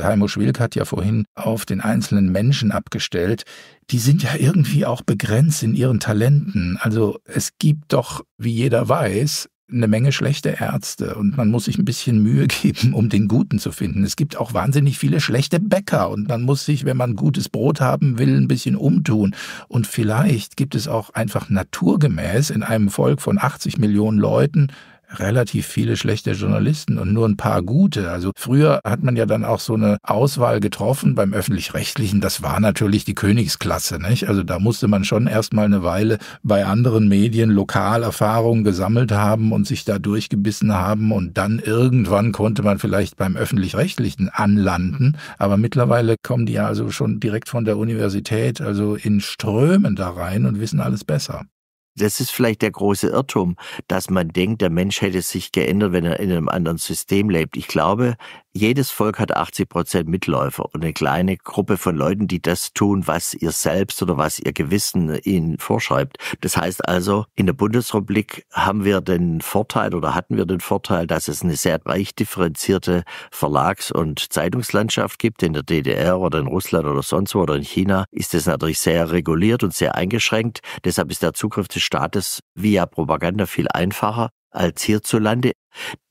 Heimo Schwilk hat ja vorhin auf den einzelnen Menschen abgestellt, die sind ja irgendwie auch begrenzt in ihren Talenten. Also es gibt doch, wie jeder weiß, eine Menge schlechte Ärzte und man muss sich ein bisschen Mühe (laughs) geben, um den Guten zu finden. Es gibt auch wahnsinnig viele schlechte Bäcker und man muss sich, wenn man gutes Brot haben will, ein bisschen umtun. Und vielleicht gibt es auch einfach naturgemäß in einem Volk von 80 Millionen Leuten relativ viele schlechte Journalisten und nur ein paar gute. Also früher hat man ja dann auch so eine Auswahl getroffen beim öffentlich-rechtlichen. Das war natürlich die Königsklasse, nicht? Also da musste man schon erstmal eine Weile bei anderen Medien Lokalerfahrungen gesammelt haben und sich da durchgebissen haben und dann irgendwann konnte man vielleicht beim öffentlich-rechtlichen anlanden. Aber mittlerweile kommen die ja also schon direkt von der Universität, also in Strömen da rein und wissen alles besser. Das ist vielleicht der große Irrtum, dass man denkt, der Mensch hätte sich geändert, wenn er in einem anderen System lebt. Ich glaube, jedes Volk hat 80 Prozent Mitläufer und eine kleine Gruppe von Leuten, die das tun, was ihr selbst oder was ihr Gewissen ihnen vorschreibt. Das heißt also, in der Bundesrepublik haben wir den Vorteil oder hatten wir den Vorteil, dass es eine sehr reich differenzierte Verlags- und Zeitungslandschaft gibt. In der DDR oder in Russland oder sonst wo oder in China ist es natürlich sehr reguliert und sehr eingeschränkt. Deshalb ist der Zugriff des Staates via Propaganda viel einfacher als hierzulande.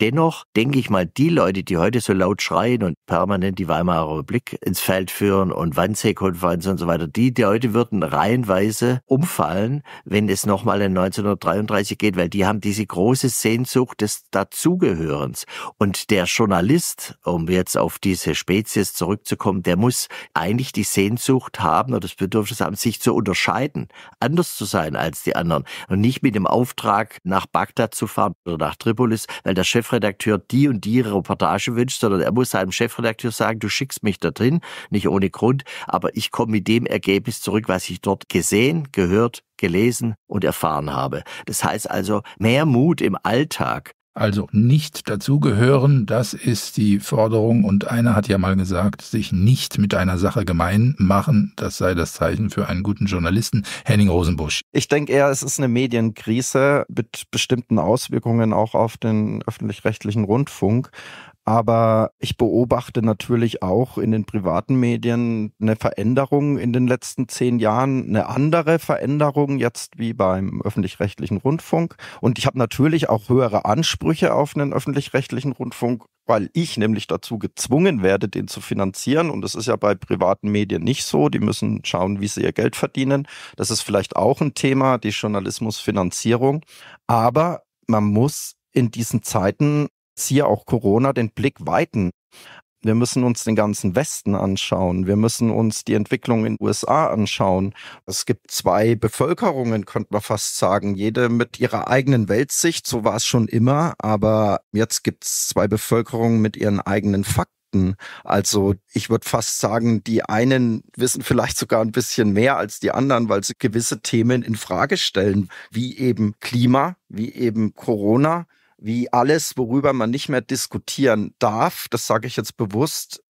Dennoch denke ich mal, die Leute, die heute so laut schreien und permanent die Weimarer Republik ins Feld führen und Wannsee-Konferenz und so weiter, die heute würden reihenweise umfallen, wenn es nochmal in 1933 geht, weil die haben diese große Sehnsucht des Dazugehörens. Und der Journalist, um jetzt auf diese Spezies zurückzukommen, der muss eigentlich die Sehnsucht haben oder das Bedürfnis haben, sich zu unterscheiden, anders zu sein als die anderen und nicht mit dem Auftrag nach Bagdad zu fahren oder nach Tripolis, weil der Chefredakteur die und die Reportage wünscht, sondern er muss seinem Chefredakteur sagen, du schickst mich da drin, nicht ohne Grund, aber ich komme mit dem Ergebnis zurück, was ich dort gesehen, gehört, gelesen und erfahren habe. Das heißt also, mehr Mut im Alltag also nicht dazugehören, das ist die Forderung und einer hat ja mal gesagt, sich nicht mit einer Sache gemein machen, das sei das Zeichen für einen guten Journalisten, Henning Rosenbusch. Ich denke eher, es ist eine Medienkrise mit bestimmten Auswirkungen auch auf den öffentlich-rechtlichen Rundfunk. Aber ich beobachte natürlich auch in den privaten Medien eine Veränderung in den letzten zehn Jahren, eine andere Veränderung jetzt wie beim öffentlich-rechtlichen Rundfunk. Und ich habe natürlich auch höhere Ansprüche auf einen öffentlich-rechtlichen Rundfunk, weil ich nämlich dazu gezwungen werde, den zu finanzieren. Und das ist ja bei privaten Medien nicht so. Die müssen schauen, wie sie ihr Geld verdienen. Das ist vielleicht auch ein Thema, die Journalismusfinanzierung. Aber man muss in diesen Zeiten siehe auch Corona den Blick weiten. Wir müssen uns den ganzen Westen anschauen. Wir müssen uns die Entwicklung in den USA anschauen. Es gibt zwei Bevölkerungen, könnte man fast sagen. Jede mit ihrer eigenen Weltsicht. So war es schon immer. Aber jetzt gibt es zwei Bevölkerungen mit ihren eigenen Fakten. Also ich würde fast sagen, die einen wissen vielleicht sogar ein bisschen mehr als die anderen, weil sie gewisse Themen in Frage stellen, wie eben Klima, wie eben Corona, wie alles, worüber man nicht mehr diskutieren darf, das sage ich jetzt bewusst,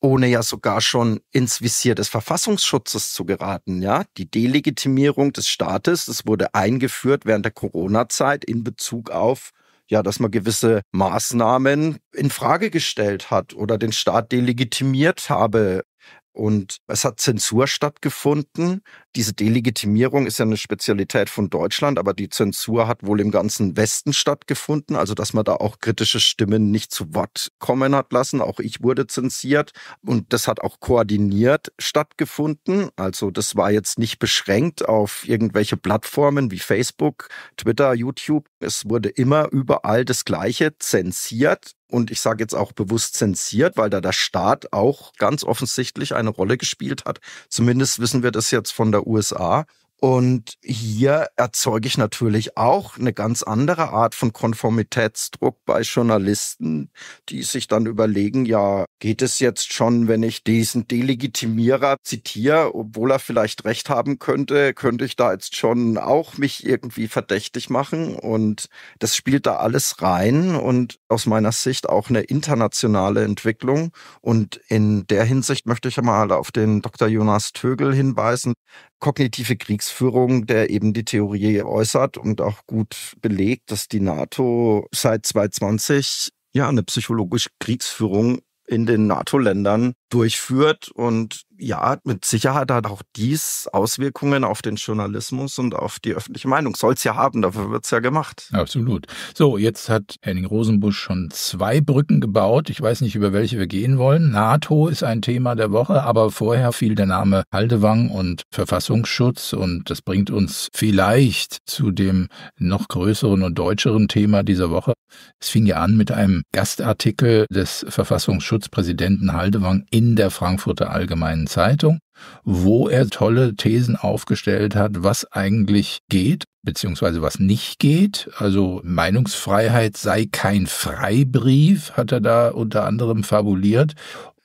ohne ja sogar schon ins Visier des Verfassungsschutzes zu geraten. Ja, die Delegitimierung des Staates, das wurde eingeführt während der Corona-Zeit in Bezug auf ja, dass man gewisse Maßnahmen in Frage gestellt hat oder den Staat delegitimiert habe. Und es hat Zensur stattgefunden. Diese Delegitimierung ist ja eine Spezialität von Deutschland, aber die Zensur hat wohl im ganzen Westen stattgefunden, also dass man da auch kritische Stimmen nicht zu Wort kommen hat lassen. Auch ich wurde zensiert und das hat auch koordiniert stattgefunden. Also das war jetzt nicht beschränkt auf irgendwelche Plattformen wie Facebook, Twitter, YouTube. Es wurde immer überall das Gleiche zensiert und ich sage jetzt auch bewusst zensiert, weil da der Staat auch ganz offensichtlich eine Rolle gespielt hat. Zumindest wissen wir das jetzt von der USA. Und hier erzeuge ich natürlich auch eine ganz andere Art von Konformitätsdruck bei Journalisten, die sich dann überlegen, ja, geht es jetzt schon, wenn ich diesen Delegitimierer zitiere, obwohl er vielleicht recht haben könnte, könnte ich da jetzt schon auch mich irgendwie verdächtig machen. Und das spielt da alles rein und aus meiner Sicht auch eine internationale Entwicklung. Und in der Hinsicht möchte ich mal auf den Dr. Jonas Tögel hinweisen, kognitive Kriegsführung, der eben die Theorie äußert und auch gut belegt, dass die NATO seit 2020 ja eine psychologische Kriegsführung in den NATO-Ländern durchführt. Und ja, mit Sicherheit hat auch dies Auswirkungen auf den Journalismus und auf die öffentliche Meinung. Soll es ja haben, dafür wird es ja gemacht. Absolut. So, jetzt hat Henning Rosenbusch schon zwei Brücken gebaut. Ich weiß nicht, über welche wir gehen wollen. NATO ist ein Thema der Woche, aber vorher fiel der Name Haldewang und Verfassungsschutz. Und das bringt uns vielleicht zu dem noch größeren und deutscheren Thema dieser Woche. Es fing ja an mit einem Gastartikel des Verfassungsschutzpräsidenten Haldewang in der Frankfurter Allgemeinen Zeitung, wo er tolle Thesen aufgestellt hat, was eigentlich geht beziehungsweise was nicht geht. Also Meinungsfreiheit sei kein Freibrief, hat er da unter anderem fabuliert.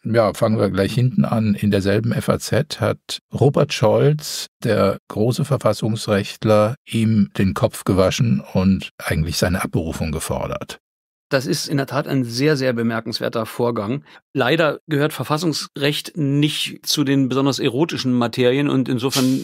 Ja, fangen wir gleich hinten an. In derselben FAZ hat Robert Scholz, der große Verfassungsrechtler, ihm den Kopf gewaschen und eigentlich seine Abberufung gefordert. Das ist in der Tat ein sehr, sehr bemerkenswerter Vorgang. Leider gehört Verfassungsrecht nicht zu den besonders erotischen Materien und insofern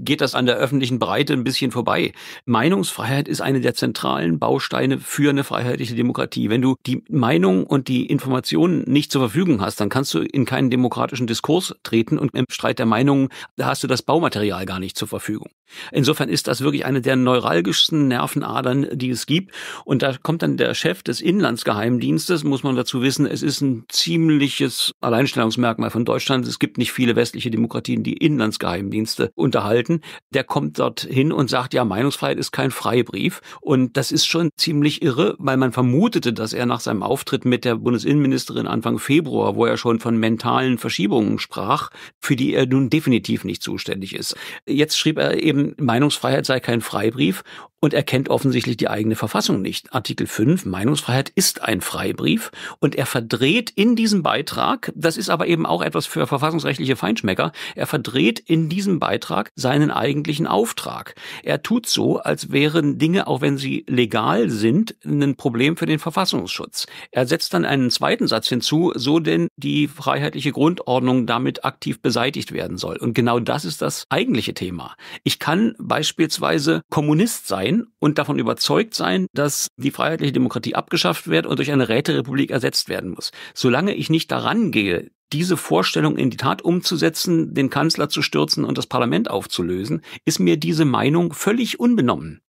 geht das an der öffentlichen Breite ein bisschen vorbei. Meinungsfreiheit ist eine der zentralen Bausteine für eine freiheitliche Demokratie. Wenn du die Meinung und die Informationen nicht zur Verfügung hast, dann kannst du in keinen demokratischen Diskurs treten und im Streit der Meinungen hast du das Baumaterial gar nicht zur Verfügung. Insofern ist das wirklich eine der neuralgischsten Nervenadern, die es gibt. Und da kommt dann der Chef des Inlandsgeheimdienstes muss man dazu wissen, es ist ein ziemliches Alleinstellungsmerkmal von Deutschland. Es gibt nicht viele westliche Demokratien, die Inlandsgeheimdienste unterhalten. Der kommt dorthin und sagt, ja, Meinungsfreiheit ist kein Freibrief. Und das ist schon ziemlich irre, weil man vermutete, dass er nach seinem Auftritt mit der Bundesinnenministerin Anfang Februar, wo er schon von mentalen Verschiebungen sprach, für die er nun definitiv nicht zuständig ist. Jetzt schrieb er eben, Meinungsfreiheit sei kein Freibrief und er kennt offensichtlich die eigene Verfassung nicht. Artikel 5 Meinungsfreiheit ist ein Freibrief und er verdreht in diesem Beitrag, das ist aber eben auch etwas für verfassungsrechtliche Feinschmecker, er verdreht in diesem Beitrag seinen eigentlichen Auftrag. Er tut so, als wären Dinge, auch wenn sie legal sind, ein Problem für den Verfassungsschutz. Er setzt dann einen zweiten Satz hinzu, so denn die freiheitliche Grundordnung damit aktiv beseitigt werden soll. Und genau das ist das eigentliche Thema. Ich kann beispielsweise Kommunist sein, sein und davon überzeugt sein, dass die freiheitliche Demokratie abgeschafft wird und durch eine Räterepublik ersetzt werden muss. Solange ich nicht daran gehe, diese Vorstellung in die Tat umzusetzen, den Kanzler zu stürzen und das Parlament aufzulösen, ist mir diese Meinung völlig unbenommen.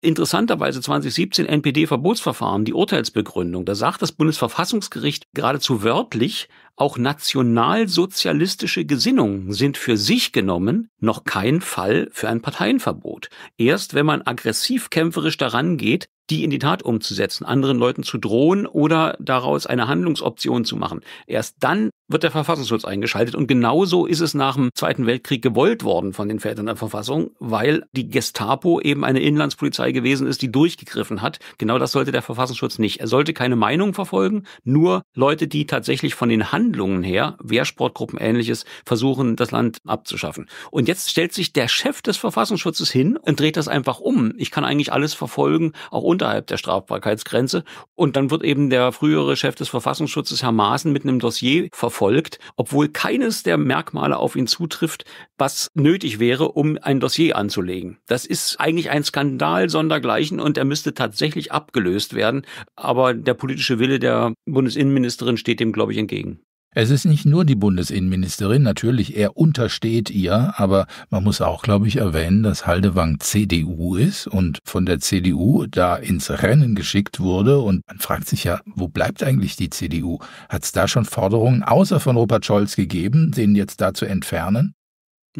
Interessanterweise 2017 NPD-Verbotsverfahren, die Urteilsbegründung, da sagt das Bundesverfassungsgericht geradezu wörtlich, auch nationalsozialistische Gesinnungen sind für sich genommen noch kein Fall für ein Parteienverbot. Erst wenn man aggressiv kämpferisch daran geht, die in die Tat umzusetzen, anderen Leuten zu drohen oder daraus eine Handlungsoption zu machen. Erst dann wird der Verfassungsschutz eingeschaltet. Und genauso ist es nach dem Zweiten Weltkrieg gewollt worden von den Vätern der Verfassung, weil die Gestapo eben eine Inlandspolizei gewesen ist, die durchgegriffen hat. Genau das sollte der Verfassungsschutz nicht. Er sollte keine Meinung verfolgen, nur Leute, die tatsächlich von den Handlungen Verhandlungen her, Wehrsportgruppen ähnliches, versuchen, das Land abzuschaffen. Und jetzt stellt sich der Chef des Verfassungsschutzes hin und dreht das einfach um. Ich kann eigentlich alles verfolgen, auch unterhalb der Strafbarkeitsgrenze. Und dann wird eben der frühere Chef des Verfassungsschutzes, Herr Maaßen, mit einem Dossier verfolgt, obwohl keines der Merkmale auf ihn zutrifft, was nötig wäre, um ein Dossier anzulegen. Das ist eigentlich ein Skandal sondergleichen und er müsste tatsächlich abgelöst werden. Aber der politische Wille der Bundesinnenministerin steht dem, glaube ich, entgegen. Es ist nicht nur die Bundesinnenministerin, natürlich, er untersteht ihr, aber man muss auch, glaube ich, erwähnen, dass Haldewang CDU ist und von der CDU da ins Rennen geschickt wurde. Und man fragt sich ja, wo bleibt eigentlich die CDU? Hat es da schon Forderungen außer von Rupert Scholz gegeben, den jetzt da zu entfernen?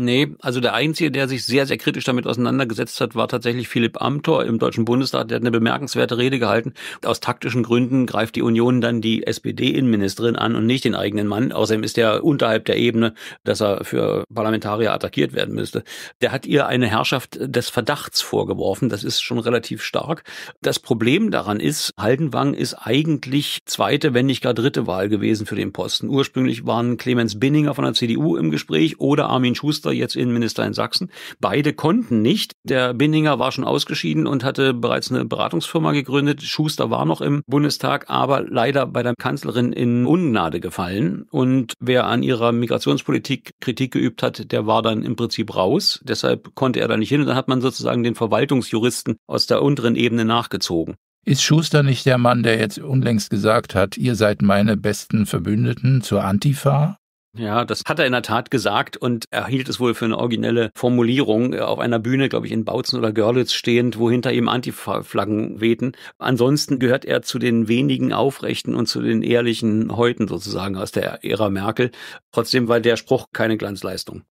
Nee, also der Einzige, der sich sehr, sehr kritisch damit auseinandergesetzt hat, war tatsächlich Philipp Amthor im Deutschen Bundestag. Der hat eine bemerkenswerte Rede gehalten. Aus taktischen Gründen greift die Union dann die SPD-Innenministerin an und nicht den eigenen Mann. Außerdem ist er unterhalb der Ebene, dass er für Parlamentarier attackiert werden müsste. Der hat ihr eine Herrschaft des Verdachts vorgeworfen. Das ist schon relativ stark. Das Problem daran ist, Haldenwang ist eigentlich zweite, wenn nicht gar dritte Wahl gewesen für den Posten. Ursprünglich waren Clemens Binninger von der CDU im Gespräch oder Armin Schuster Minister, jetzt Innenminister in Sachsen. Beide konnten nicht. Der Binninger war schon ausgeschieden und hatte bereits eine Beratungsfirma gegründet. Schuster war noch im Bundestag, aber leider bei der Kanzlerin in Ungnade gefallen. Und wer an ihrer Migrationspolitik Kritik geübt hat, der war dann im Prinzip raus. Deshalb konnte er da nicht hin. Und dann hat man sozusagen den Verwaltungsjuristen aus der unteren Ebene nachgezogen. Ist Schuster nicht der Mann, der jetzt unlängst gesagt hat, ihr seid meine besten Verbündeten zur Antifa? Ja, das hat er in der Tat gesagt und er hielt es wohl für eine originelle Formulierung äh, auf einer Bühne, glaube ich, in Bautzen oder Görlitz stehend, wo hinter ihm Antiflaggen wehten. Ansonsten gehört er zu den wenigen Aufrechten und zu den ehrlichen Häuten sozusagen aus der Ära Merkel. Trotzdem war der Spruch keine Glanzleistung.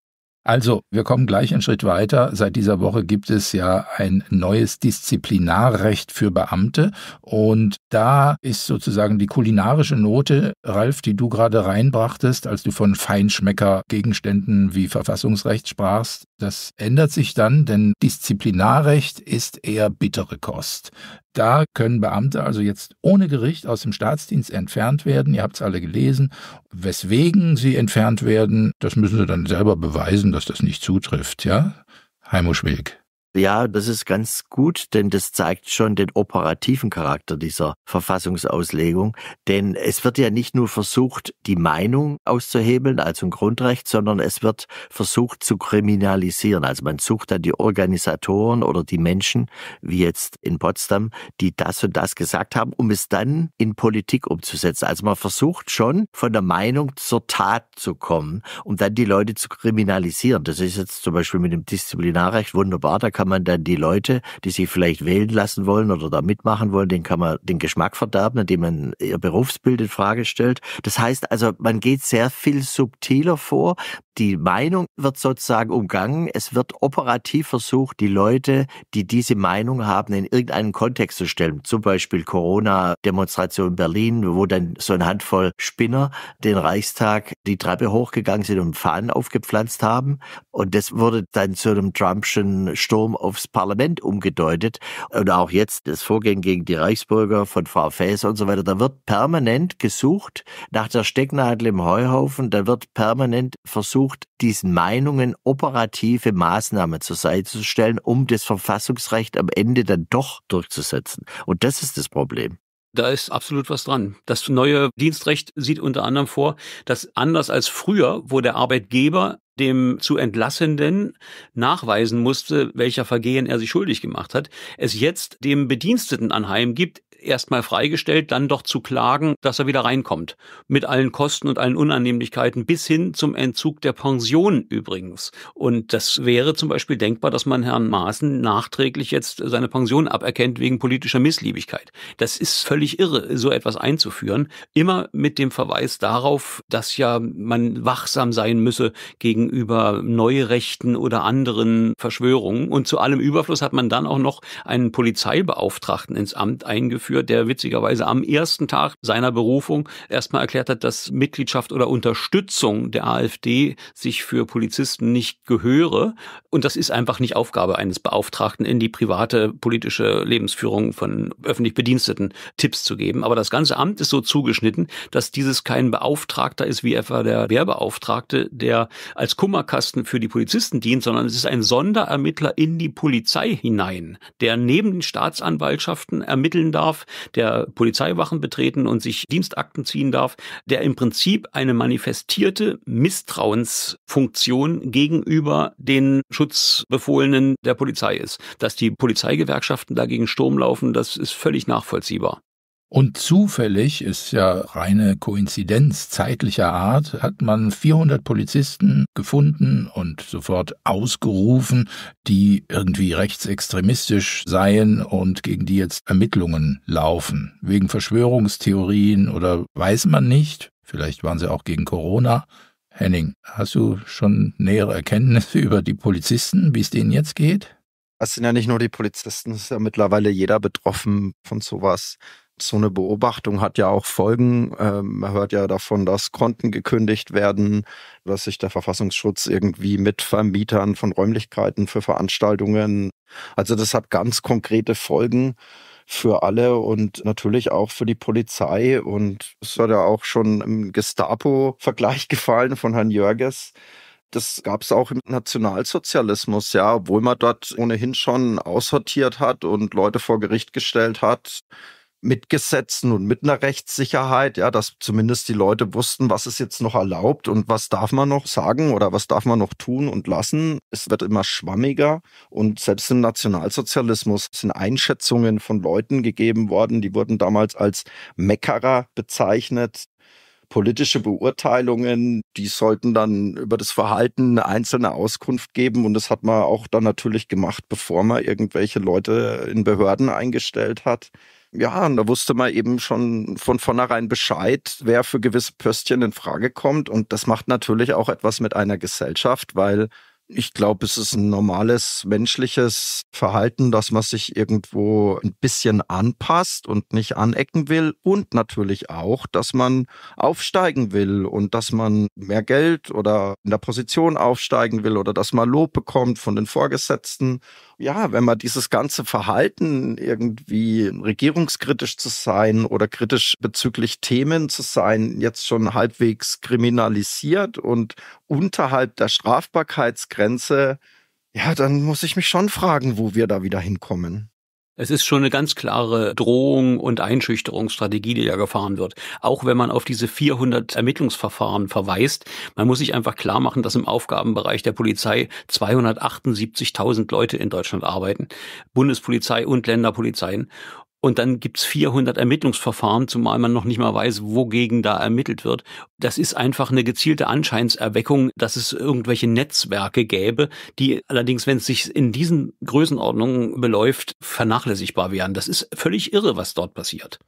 Also, wir kommen gleich einen Schritt weiter. Seit dieser Woche gibt es ja ein neues Disziplinarrecht für Beamte. Und da ist sozusagen die kulinarische Note, Ralf, die du gerade reinbrachtest, als du von Feinschmecker-Gegenständen wie Verfassungsrecht sprachst, das ändert sich dann, denn Disziplinarrecht ist eher bittere Kost. Da können Beamte also jetzt ohne Gericht aus dem Staatsdienst entfernt werden. Ihr habt es alle gelesen. Weswegen sie entfernt werden, das müssen sie dann selber beweisen, dass das nicht zutrifft, ja? Heimo Schwilk. Ja, das ist ganz gut, denn das zeigt schon den operativen Charakter dieser Verfassungsauslegung. Denn es wird ja nicht nur versucht, die Meinung auszuhebeln, also ein Grundrecht, sondern es wird versucht zu kriminalisieren. Also man sucht dann die Organisatoren oder die Menschen, wie jetzt in Potsdam, die das und das gesagt haben, um es dann in Politik umzusetzen. Also man versucht schon von der Meinung zur Tat zu kommen, um dann die Leute zu kriminalisieren. Das ist jetzt zum Beispiel mit dem Disziplinarrecht wunderbar. Da kann man dann die Leute, die sich vielleicht wählen lassen wollen oder da mitmachen wollen, den kann man den Geschmack verderben, indem man ihr Berufsbild in Frage stellt. Das heißt also, man geht sehr viel subtiler vor, die Meinung wird sozusagen umgangen. Es wird operativ versucht, die Leute, die diese Meinung haben, in irgendeinen Kontext zu stellen. Zum Beispiel Corona-Demonstration Berlin, wo dann so eine Handvoll Spinner den Reichstag die Treppe hochgegangen sind und Fahnen aufgepflanzt haben. Und das wurde dann zu einem Trumpschen Sturm aufs Parlament umgedeutet. Und auch jetzt das Vorgehen gegen die Reichsbürger von Frau Faeser und so weiter. Da wird permanent gesucht nach der Stecknadel im Heuhaufen. Da wird permanent versucht, versucht, diesen Meinungen operative Maßnahmen zur Seite zu stellen, um das Verfassungsrecht am Ende dann doch durchzusetzen. Und das ist das Problem. Da ist absolut was dran. Das neue Dienstrecht sieht unter anderem vor, dass anders als früher, wo der Arbeitgeber dem zu Entlassenden nachweisen musste, welcher Vergehen er sich schuldig gemacht hat, es jetzt dem Bediensteten anheim gibt, erstmal freigestellt, dann doch zu klagen, dass er wieder reinkommt. Mit allen Kosten und allen Unannehmlichkeiten bis hin zum Entzug der Pension übrigens. Und das wäre zum Beispiel denkbar, dass man Herrn Maaßen nachträglich jetzt seine Pension aberkennt wegen politischer Missliebigkeit. Das ist völlig irre, so etwas einzuführen. Immer mit dem Verweis darauf, dass ja man wachsam sein müsse gegenüber Neurechten oder anderen Verschwörungen. Und zu allem Überfluss hat man dann auch noch einen Polizeibeauftragten ins Amt eingeführt geführt, der witzigerweise am ersten Tag seiner Berufung erstmal erklärt hat, dass Mitgliedschaft oder Unterstützung der AfD sich für Polizisten nicht gehöre. Und das ist einfach nicht Aufgabe eines Beauftragten, in die private politische Lebensführung von öffentlich Bediensteten Tipps zu geben. Aber das ganze Amt ist so zugeschnitten, dass dieses kein Beauftragter ist, wie etwa der Wehrbeauftragte, der als Kummerkasten für die Polizisten dient, sondern es ist ein Sonderermittler in die Polizei hinein, der neben den Staatsanwaltschaften ermitteln darf, darf, der Polizeiwachen betreten und sich Dienstakten ziehen darf, der im Prinzip eine manifestierte Misstrauensfunktion gegenüber den Schutzbefohlenen der Polizei ist. Dass die Polizeigewerkschaften dagegen Sturm laufen, das ist völlig nachvollziehbar. Und zufällig, ist ja reine Koinzidenz zeitlicher Art, hat man 400 Polizisten gefunden und sofort ausgerufen, die irgendwie rechtsextremistisch seien und gegen die jetzt Ermittlungen laufen. Wegen Verschwörungstheorien oder weiß man nicht. Vielleicht waren sie auch gegen Corona. Henning, hast du schon nähere Erkenntnisse (laughs) über die Polizisten, wie es denen jetzt geht? Es sind ja nicht nur die Polizisten, es ist ja mittlerweile jeder betroffen von sowas so eine Beobachtung hat ja auch Folgen. Ähm, man hört ja davon, dass Konten gekündigt werden, dass sich der Verfassungsschutz irgendwie mit Vermietern von Räumlichkeiten für Veranstaltungen. Also das hat ganz konkrete Folgen für alle und natürlich auch für die Polizei. Und es hat ja auch schon im Gestapo-Vergleich gefallen von Herrn Jörges das gab es auch im Nationalsozialismus, ja, obwohl man dort ohnehin schon aussortiert hat und Leute vor Gericht gestellt hat, mit Gesetzen und mit einer Rechtssicherheit, ja, dass zumindest die Leute wussten, was ist jetzt noch erlaubt und was darf man noch sagen oder was darf man noch tun und lassen. Es wird immer schwammiger und selbst im Nationalsozialismus sind Einschätzungen von Leuten gegeben worden, die wurden damals als Meckerer bezeichnet. Politische Beurteilungen, die sollten dann über das Verhalten einzelne Auskunft geben. Und das hat man auch dann natürlich gemacht, bevor man irgendwelche Leute in Behörden eingestellt hat. Ja, und da wusste man eben schon von vornherein Bescheid, wer für gewisse Pöstchen in Frage kommt. Und das macht natürlich auch etwas mit einer Gesellschaft, weil ich glaube, es ist ein normales menschliches Verhalten, dass man sich irgendwo ein bisschen anpasst und nicht anecken will. Und natürlich auch, dass man aufsteigen will und dass man mehr Geld oder in der Position aufsteigen will oder dass man Lob bekommt von den Vorgesetzten ja, wenn man dieses ganze Verhalten irgendwie regierungskritisch zu sein oder kritisch bezüglich Themen zu sein, jetzt schon halbwegs kriminalisiert und unterhalb der Strafbarkeitsgrenze, ja, dann muss ich mich schon fragen, wo wir da wieder hinkommen. Es ist schon eine ganz klare Drohung und Einschüchterungsstrategie, die da gefahren wird. Auch wenn man auf diese 400 Ermittlungsverfahren verweist, man muss sich einfach klar machen, dass im Aufgabenbereich der Polizei 278.000 Leute in Deutschland arbeiten. Bundespolizei und Länderpolizeien. Und dann gibt's 400 Ermittlungsverfahren, zumal man noch nicht mal weiß, wogegen da ermittelt wird. Das ist einfach eine gezielte Anscheinserweckung, dass es irgendwelche Netzwerke gäbe, die allerdings, wenn es sich in diesen Größenordnungen beläuft, vernachlässigbar wären. Das ist völlig irre, was dort passiert.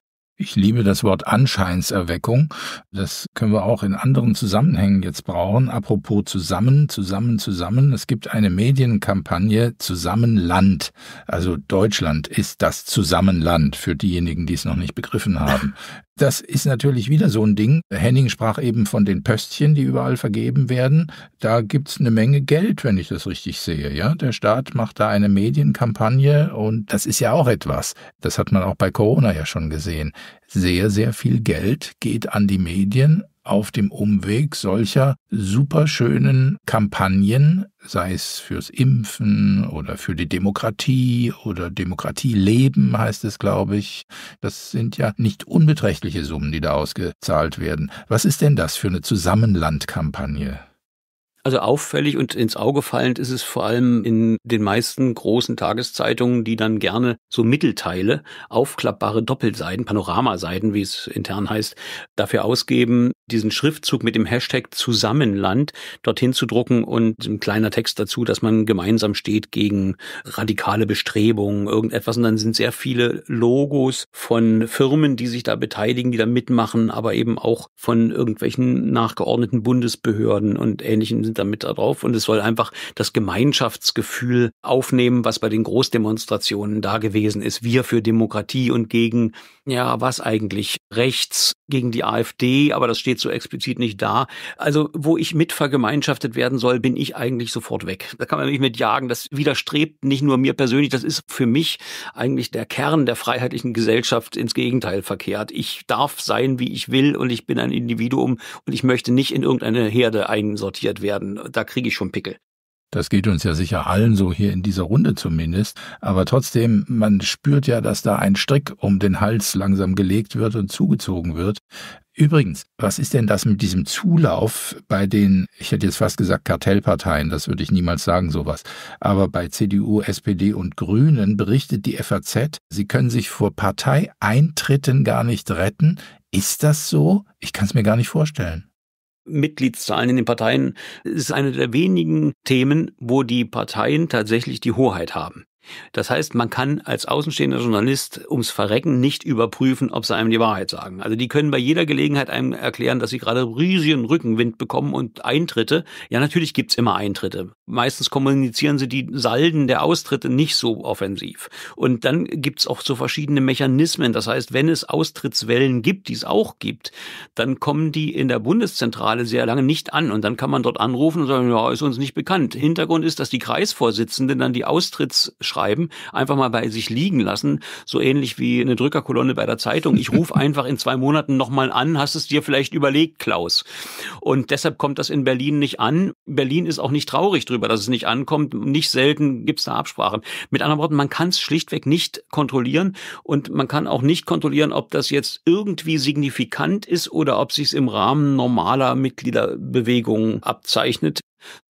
Ich liebe das Wort Anscheinserweckung. Das können wir auch in anderen Zusammenhängen jetzt brauchen. Apropos zusammen, zusammen, zusammen. Es gibt eine Medienkampagne Zusammenland. Also Deutschland ist das Zusammenland für diejenigen, die es noch nicht begriffen haben. Das ist natürlich wieder so ein Ding. Henning sprach eben von den Pöstchen, die überall vergeben werden. Da gibt es eine Menge Geld, wenn ich das richtig sehe. Ja? Der Staat macht da eine Medienkampagne und das ist ja auch etwas. Das hat man auch bei Corona ja schon gesehen. Sehr, sehr viel Geld geht an die Medien auf dem Umweg solcher superschönen Kampagnen, sei es fürs Impfen oder für die Demokratie oder Demokratieleben heißt es, glaube ich. Das sind ja nicht unbeträchtliche Summen, die da ausgezahlt werden. Was ist denn das für eine Zusammenlandkampagne? Also auffällig und ins Auge fallend ist es vor allem in den meisten großen Tageszeitungen, die dann gerne so Mittelteile, aufklappbare Doppelseiten, Panoramaseiten, wie es intern heißt, dafür ausgeben, diesen Schriftzug mit dem Hashtag Zusammenland dorthin zu drucken und ein kleiner Text dazu, dass man gemeinsam steht gegen radikale Bestrebungen, irgendetwas. Und dann sind sehr viele Logos von Firmen, die sich da beteiligen, die da mitmachen, aber eben auch von irgendwelchen nachgeordneten Bundesbehörden und ähnlichen sind da mit drauf und es soll einfach das Gemeinschaftsgefühl aufnehmen, was bei den Großdemonstrationen da gewesen ist. Wir für Demokratie und gegen, ja, was eigentlich? Rechts, gegen die AfD, aber das steht so explizit nicht da. Also, wo ich mit vergemeinschaftet werden soll, bin ich eigentlich sofort weg. Da kann man nicht mit jagen. Das widerstrebt nicht nur mir persönlich, das ist für mich eigentlich der Kern der freiheitlichen Gesellschaft ins Gegenteil verkehrt. Ich darf sein, wie ich will und ich bin ein Individuum und ich möchte nicht in irgendeine Herde einsortiert werden werden. Da kriege ich schon Pickel. Das geht uns ja sicher allen so hier in dieser Runde zumindest. Aber trotzdem, man spürt ja, dass da ein Strick um den Hals langsam gelegt wird und zugezogen wird. Übrigens, was ist denn das mit diesem Zulauf bei den, ich hätte jetzt fast gesagt Kartellparteien, das würde ich niemals sagen, sowas. Aber bei CDU, SPD und Grünen berichtet die FAZ, sie können sich vor Parteieintritten gar nicht retten. Ist das so? Ich kann es mir gar nicht vorstellen. Mitgliedszahlen in den Parteien ist eine der wenigen Themen, wo die Parteien tatsächlich die Hoheit haben. Das heißt, man kann als außenstehender Journalist ums Verrecken nicht überprüfen, ob sie einem die Wahrheit sagen. Also die können bei jeder Gelegenheit einem erklären, dass sie gerade riesigen Rückenwind bekommen und Eintritte. Ja, natürlich gibt's immer Eintritte. Meistens kommunizieren sie die Salden der Austritte nicht so offensiv. Und dann gibt's auch so verschiedene Mechanismen. Das heißt, wenn es Austrittswellen gibt, die es auch gibt, dann kommen die in der Bundeszentrale sehr lange nicht an. Und dann kann man dort anrufen und sagen, ja, ist uns nicht bekannt. Hintergrund ist, dass die Kreisvorsitzenden dann die Austrittsschreiben schreiben, einfach mal bei sich liegen lassen, so ähnlich wie eine Drückerkolonne bei der Zeitung. Ich rufe (laughs) einfach in zwei Monaten nochmal an, hast es dir vielleicht überlegt, Klaus. Und deshalb kommt das in Berlin nicht an. Berlin ist auch nicht traurig drüber, dass es nicht ankommt. Nicht selten gibt es da Absprachen. Mit anderen Worten, man kann es schlichtweg nicht kontrollieren und man kann auch nicht kontrollieren, ob das jetzt irgendwie signifikant ist oder ob sich im Rahmen normaler Mitgliederbewegungen abzeichnet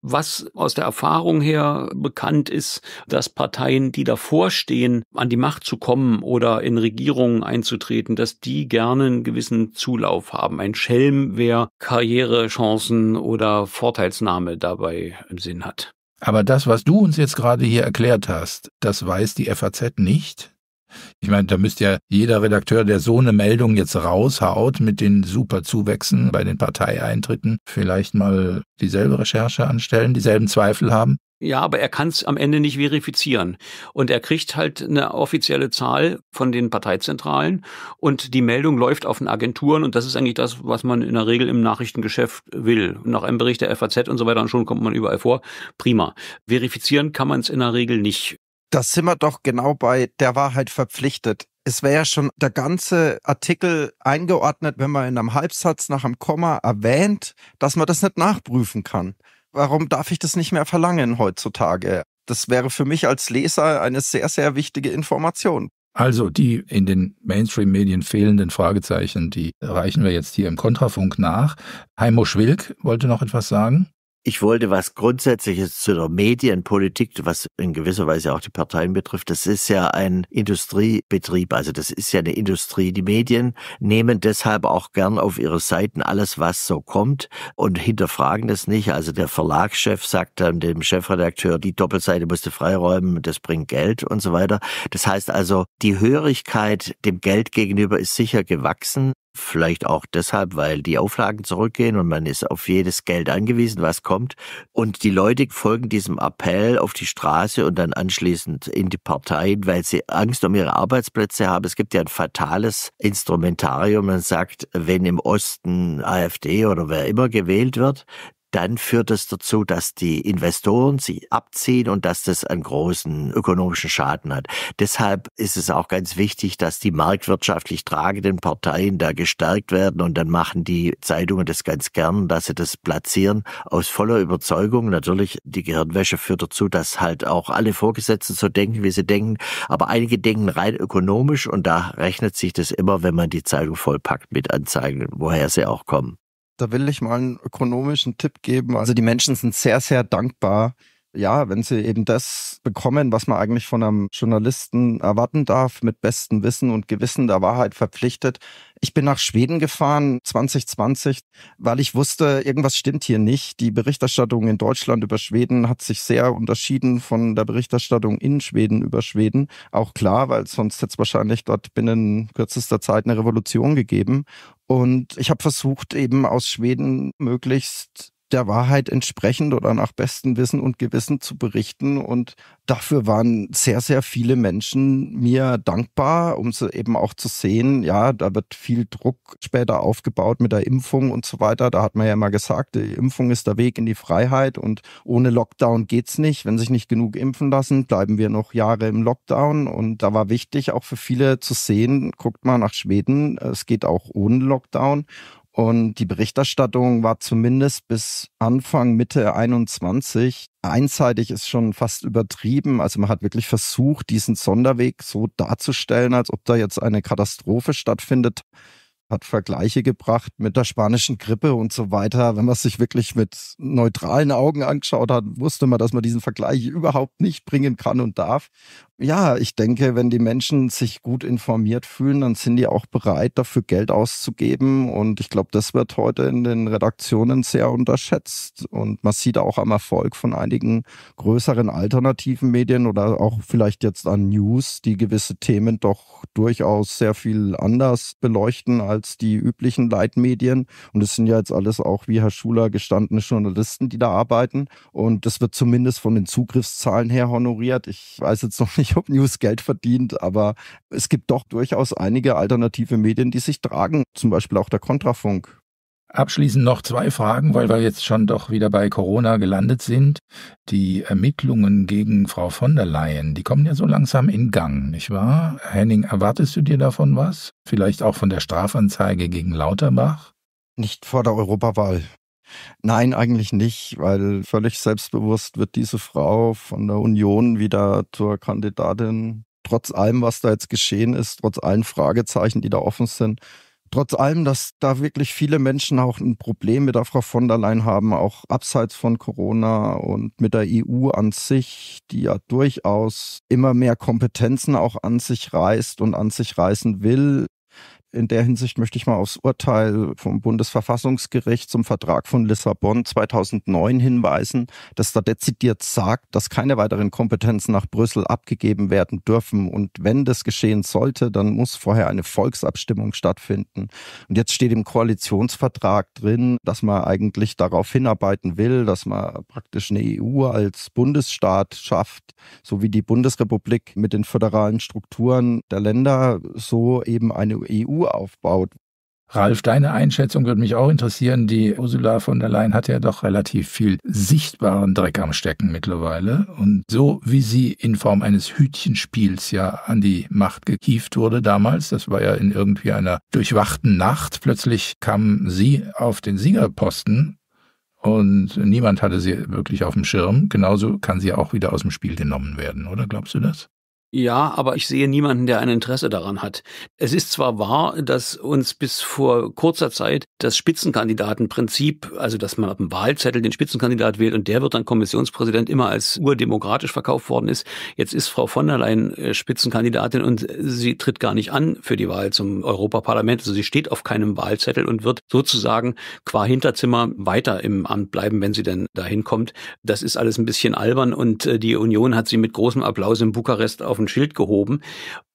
was aus der Erfahrung her bekannt ist, dass Parteien, die davor stehen, an die Macht zu kommen oder in Regierungen einzutreten, dass die gerne einen gewissen Zulauf haben. Ein Schelm, wer Karrierechancen oder Vorteilsnahme dabei im Sinn hat. Aber das, was du uns jetzt gerade hier erklärt hast, das weiß die FAZ nicht? Ich meine, da müsste ja jeder Redakteur, der so eine Meldung jetzt raushaut mit den super Zuwächsen bei den Parteieintritten, vielleicht mal dieselbe Recherche anstellen, dieselben Zweifel haben. Ja, aber er kann es am Ende nicht verifizieren. Und er kriegt halt eine offizielle Zahl von den Parteizentralen und die Meldung läuft auf den Agenturen und das ist eigentlich das, was man in der Regel im Nachrichtengeschäft will. Nach einem Bericht der FAZ und so weiter und schon kommt man überall vor. Prima. Verifizieren kann man es in der Regel nicht da sind wir doch genau bei der Wahrheit verpflichtet. Es wäre ja schon der ganze Artikel eingeordnet, wenn man in einem Halbsatz nach einem Komma erwähnt, dass man das nicht nachprüfen kann. Warum darf ich das nicht mehr verlangen heutzutage? Das wäre für mich als Leser eine sehr, sehr wichtige Information. Also die in den Mainstream-Medien fehlenden Fragezeichen, die reichen wir jetzt hier im Kontrafunk nach. Heimo Schwilk wollte noch etwas sagen. Ich wollte was Grundsätzliches zu der Medienpolitik, was in gewisser Weise auch die Parteien betrifft. Das ist ja ein Industriebetrieb, also das ist ja eine Industrie. Die Medien nehmen deshalb auch gern auf ihre Seiten alles, was so kommt und hinterfragen das nicht. Also der Verlagschef sagt dann dem Chefredakteur, die Doppelseite musste freiräumen, das bringt Geld und so weiter. Das heißt also, die Hörigkeit dem Geld gegenüber ist sicher gewachsen. Vielleicht auch deshalb, weil die Auflagen zurückgehen und man ist auf jedes Geld angewiesen, was kommt. Und die Leute folgen diesem Appell auf die Straße und dann anschließend in die Parteien, weil sie Angst um ihre Arbeitsplätze haben. Es gibt ja ein fatales Instrumentarium. Man sagt, wenn im Osten AfD oder wer immer gewählt wird, dann führt es das dazu, dass die Investoren sie abziehen und dass das einen großen ökonomischen Schaden hat. Deshalb ist es auch ganz wichtig, dass die marktwirtschaftlich tragenden Parteien da gestärkt werden und dann machen die Zeitungen das ganz gern, dass sie das platzieren aus voller Überzeugung. Natürlich, die Gehirnwäsche führt dazu, dass halt auch alle Vorgesetzten so denken, wie sie denken, aber einige denken rein ökonomisch und da rechnet sich das immer, wenn man die Zeitung vollpackt mit Anzeigen, woher sie auch kommen da will ich mal einen ökonomischen Tipp geben. Also die Menschen sind sehr, sehr dankbar ja, wenn sie eben das bekommen, was man eigentlich von einem Journalisten erwarten darf, mit bestem Wissen und Gewissen der Wahrheit verpflichtet. Ich bin nach Schweden gefahren 2020, weil ich wusste, irgendwas stimmt hier nicht. Die Berichterstattung in Deutschland über Schweden hat sich sehr unterschieden von der Berichterstattung in Schweden über Schweden. Auch klar, weil sonst hätte es wahrscheinlich dort binnen kürzester Zeit eine Revolution gegeben. Und ich habe versucht, eben aus Schweden möglichst der Wahrheit entsprechend oder nach bestem Wissen und Gewissen zu berichten. Und dafür waren sehr, sehr viele Menschen mir dankbar, um so eben auch zu sehen, ja, da wird viel Druck später aufgebaut mit der Impfung und so weiter. Da hat man ja immer gesagt, die Impfung ist der Weg in die Freiheit und ohne Lockdown geht's nicht. Wenn sich nicht genug impfen lassen, bleiben wir noch Jahre im Lockdown. Und da war wichtig, auch für viele zu sehen, guckt mal nach Schweden, es geht auch ohne Lockdown. Und die Berichterstattung war zumindest bis Anfang, Mitte 21 einseitig ist schon fast übertrieben. Also man hat wirklich versucht, diesen Sonderweg so darzustellen, als ob da jetzt eine Katastrophe stattfindet. Hat Vergleiche gebracht mit der spanischen Grippe und so weiter. Wenn man sich wirklich mit neutralen Augen angeschaut hat, wusste man, dass man diesen Vergleich überhaupt nicht bringen kann und darf ja, ich denke, wenn die Menschen sich gut informiert fühlen, dann sind die auch bereit, dafür Geld auszugeben. Und ich glaube, das wird heute in den Redaktionen sehr unterschätzt. Und man sieht auch am Erfolg von einigen größeren alternativen Medien oder auch vielleicht jetzt an News, die gewisse Themen doch durchaus sehr viel anders beleuchten als die üblichen Leitmedien. Und es sind ja jetzt alles auch, wie Herr Schuler, gestandene Journalisten, die da arbeiten. Und das wird zumindest von den Zugriffszahlen her honoriert. Ich weiß jetzt noch nicht, durch Hop News Geld verdient, aber es gibt doch durchaus einige alternative Medien, die sich tragen, zum Beispiel auch der Kontrafunk. Abschließend noch zwei Fragen, weil wir jetzt schon doch wieder bei Corona gelandet sind. Die Ermittlungen gegen Frau von der Leyen, die kommen ja so langsam in Gang, nicht wahr? Henning, erwartest du dir davon was? Vielleicht auch von der Strafanzeige gegen Lauterbach? Nicht vor der Europawahl. Nein, eigentlich nicht, weil völlig selbstbewusst wird diese Frau von der Union wieder zur Kandidatin, trotz allem, was da jetzt geschehen ist, trotz allen Fragezeichen, die da offen sind. Trotz allem, dass da wirklich viele Menschen auch ein Problem mit der Frau von der Leyen haben, auch abseits von Corona und mit der EU an sich, die ja durchaus immer mehr Kompetenzen auch an sich reißt und an sich reißen will, in der Hinsicht möchte ich mal aufs Urteil vom Bundesverfassungsgericht zum Vertrag von Lissabon 2009 hinweisen, das da dezidiert sagt, dass keine weiteren Kompetenzen nach Brüssel abgegeben werden dürfen. Und wenn das geschehen sollte, dann muss vorher eine Volksabstimmung stattfinden. Und jetzt steht im Koalitionsvertrag drin, dass man eigentlich darauf hinarbeiten will, dass man praktisch eine EU als Bundesstaat schafft, so wie die Bundesrepublik mit den föderalen Strukturen der Länder, so eben eine EU aufbaut. Ralf, deine Einschätzung würde mich auch interessieren. Die Ursula von der Leyen hat ja doch relativ viel sichtbaren Dreck am Stecken mittlerweile. Und so wie sie in Form eines Hütchenspiels ja an die Macht gekieft wurde damals, das war ja in irgendwie einer durchwachten Nacht, plötzlich kam sie auf den Siegerposten und niemand hatte sie wirklich auf dem Schirm. Genauso kann sie auch wieder aus dem Spiel genommen werden, oder glaubst du das? Ja, aber ich sehe niemanden, der ein Interesse daran hat. Es ist zwar wahr, dass uns bis vor kurzer Zeit das Spitzenkandidatenprinzip, also dass man auf dem Wahlzettel den Spitzenkandidat wählt und der wird dann Kommissionspräsident, immer als urdemokratisch verkauft worden ist. Jetzt ist Frau von der Leyen äh, Spitzenkandidatin und sie tritt gar nicht an für die Wahl zum Europaparlament. Also sie steht auf keinem Wahlzettel und wird sozusagen qua Hinterzimmer weiter im Amt bleiben, wenn sie denn dahin kommt. Das ist alles ein bisschen albern und äh, die Union hat sie mit großem Applaus in Bukarest auf ein Schild gehoben.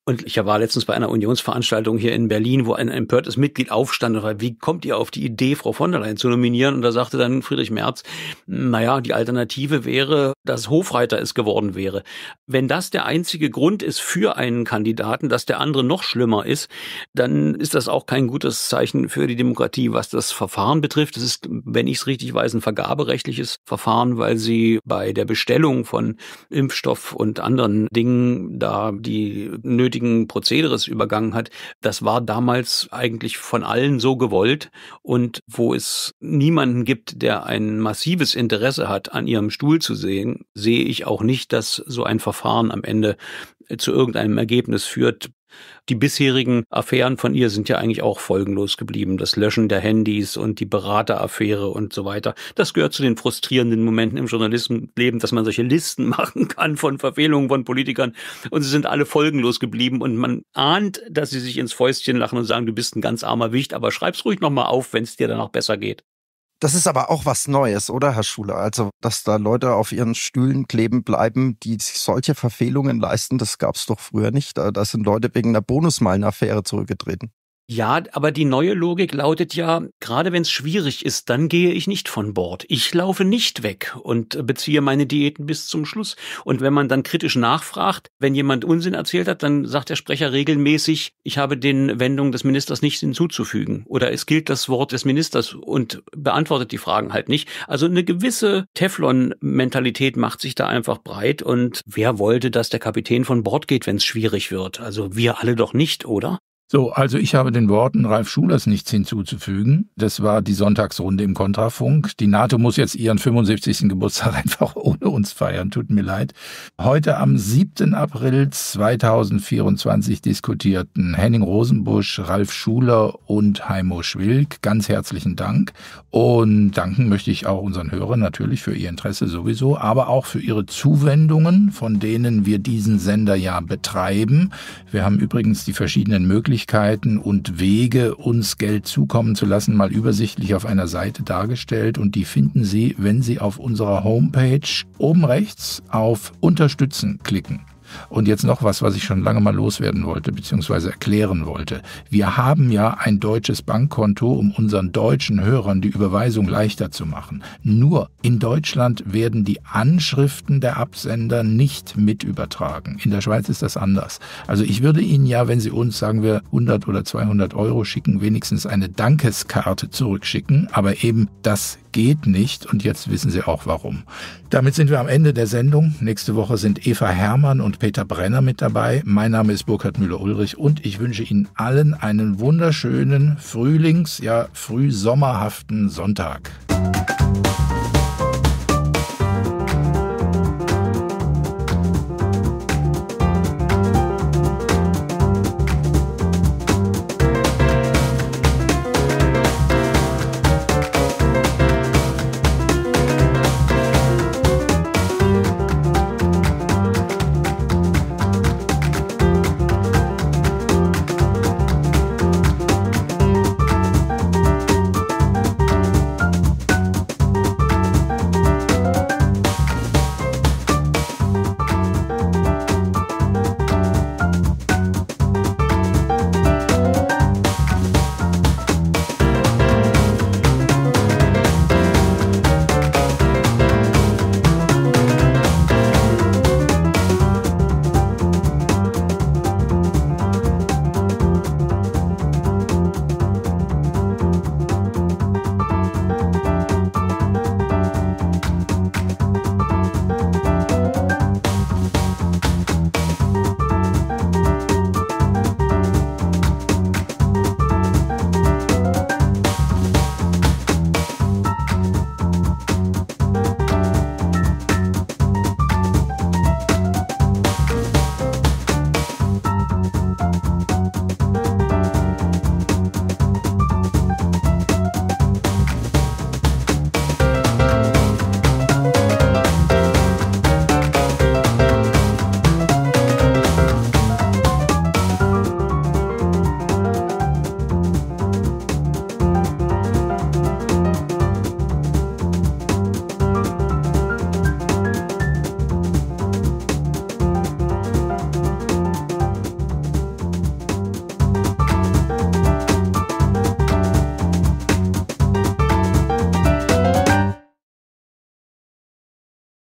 Und ich war letztens bei einer Unionsveranstaltung hier in Berlin, wo ein empörtes Mitglied aufstand und fragte, wie kommt ihr auf die Idee, Frau von der Leyen zu nominieren? Und da sagte dann Friedrich Merz, hm, naja, die Alternative wäre, das Hofreiter es geworden wäre. Wenn das der einzige Grund ist für einen Kandidaten, dass der andere noch schlimmer ist, dann ist das auch kein gutes Zeichen für die Demokratie, was das Verfahren betrifft. Es ist, wenn ich es richtig weiß, ein vergaberechtliches Verfahren, weil sie bei der Bestellung von Impfstoff und anderen Dingen da die nötigen Prozederes übergangen hat. Das war damals eigentlich von allen so gewollt und wo es niemanden gibt, der ein massives Interesse hat, an ihrem Stuhl zu sehen, sehe ich auch nicht, dass so ein Verfahren am Ende äh, zu irgendeinem Ergebnis führt. Die bisherigen Affären von ihr sind ja eigentlich auch folgenlos geblieben. Das Löschen der Handys und die Berateraffäre und so weiter. Das gehört zu den frustrierenden Momenten im Journalistenleben, dass man solche Listen (laughs) machen kann von Verfehlungen von Politikern und sie sind alle folgenlos geblieben und man ahnt, dass sie sich ins Fäustchen lachen und sagen, du bist ein ganz armer Wicht, aber schreib's ruhig nochmal auf, wenn es dir danach besser geht. Das ist aber auch was Neues, oder, Herr Schuler? Also, dass da Leute auf ihren Stühlen kleben bleiben, die sich solche Verfehlungen leisten, das gab es doch früher nicht. Da, sind Leute wegen einer Bonusmalenaffäre zurückgetreten. Ja, aber die neue Logik lautet ja, gerade wenn es schwierig ist, dann gehe ich nicht von Bord. Ich laufe nicht weg und beziehe meine Diäten bis zum Schluss. Und wenn man dann kritisch nachfragt, wenn jemand Unsinn erzählt hat, dann sagt der Sprecher regelmäßig, ich habe den Wendungen des Ministers nichts hinzuzufügen. Oder es gilt das Wort des Ministers und beantwortet die Fragen halt nicht. Also eine gewisse Teflon-Mentalität macht sich da einfach breit. Und wer wollte, dass der Kapitän von Bord geht, wenn es schwierig wird? Also wir alle doch nicht, oder? So, also ich habe den Worten Ralf Schulers nichts hinzuzufügen. Das war die Sonntagsrunde im Kontrafunk. Die NATO muss jetzt ihren 75. Geburtstag (laughs) einfach ohne uns feiern. Tut mir leid. Heute am 7. April 2024 diskutierten Henning Rosenbusch, Ralf Schuler und Heimo Schwilk. Ganz herzlichen Dank. Und danken möchte ich auch unseren Hörern natürlich für ihr Interesse sowieso, aber auch für ihre Zuwendungen, von denen wir diesen Sender ja betreiben. Wir haben übrigens die verschiedenen Möglichkeiten Möglichkeiten und Wege, uns Geld zukommen zu lassen, mal übersichtlich auf einer Seite dargestellt. Und die finden Sie, wenn Sie auf unserer Homepage oben rechts auf Unterstützen klicken. Und jetzt noch was, was ich schon lange mal loswerden wollte, beziehungsweise erklären wollte. Wir haben ja ein deutsches Bankkonto, um unseren deutschen Hörern die Überweisung leichter zu machen. Nur in Deutschland werden die Anschriften der Absender nicht mit übertragen. In der Schweiz ist das anders. Also ich würde Ihnen ja, wenn Sie uns, sagen wir, 100 oder 200 Euro schicken, wenigstens eine Dankeskarte zurückschicken, aber eben das geht nicht und jetzt wissen Sie auch warum. Damit sind wir am Ende der Sendung. Nächste Woche sind Eva Hermann und Peter Brenner mit dabei. Mein Name ist Burkhard Müller-Ulrich und ich wünsche Ihnen allen einen wunderschönen Frühlings-, ja, frühsommerhaften Sonntag.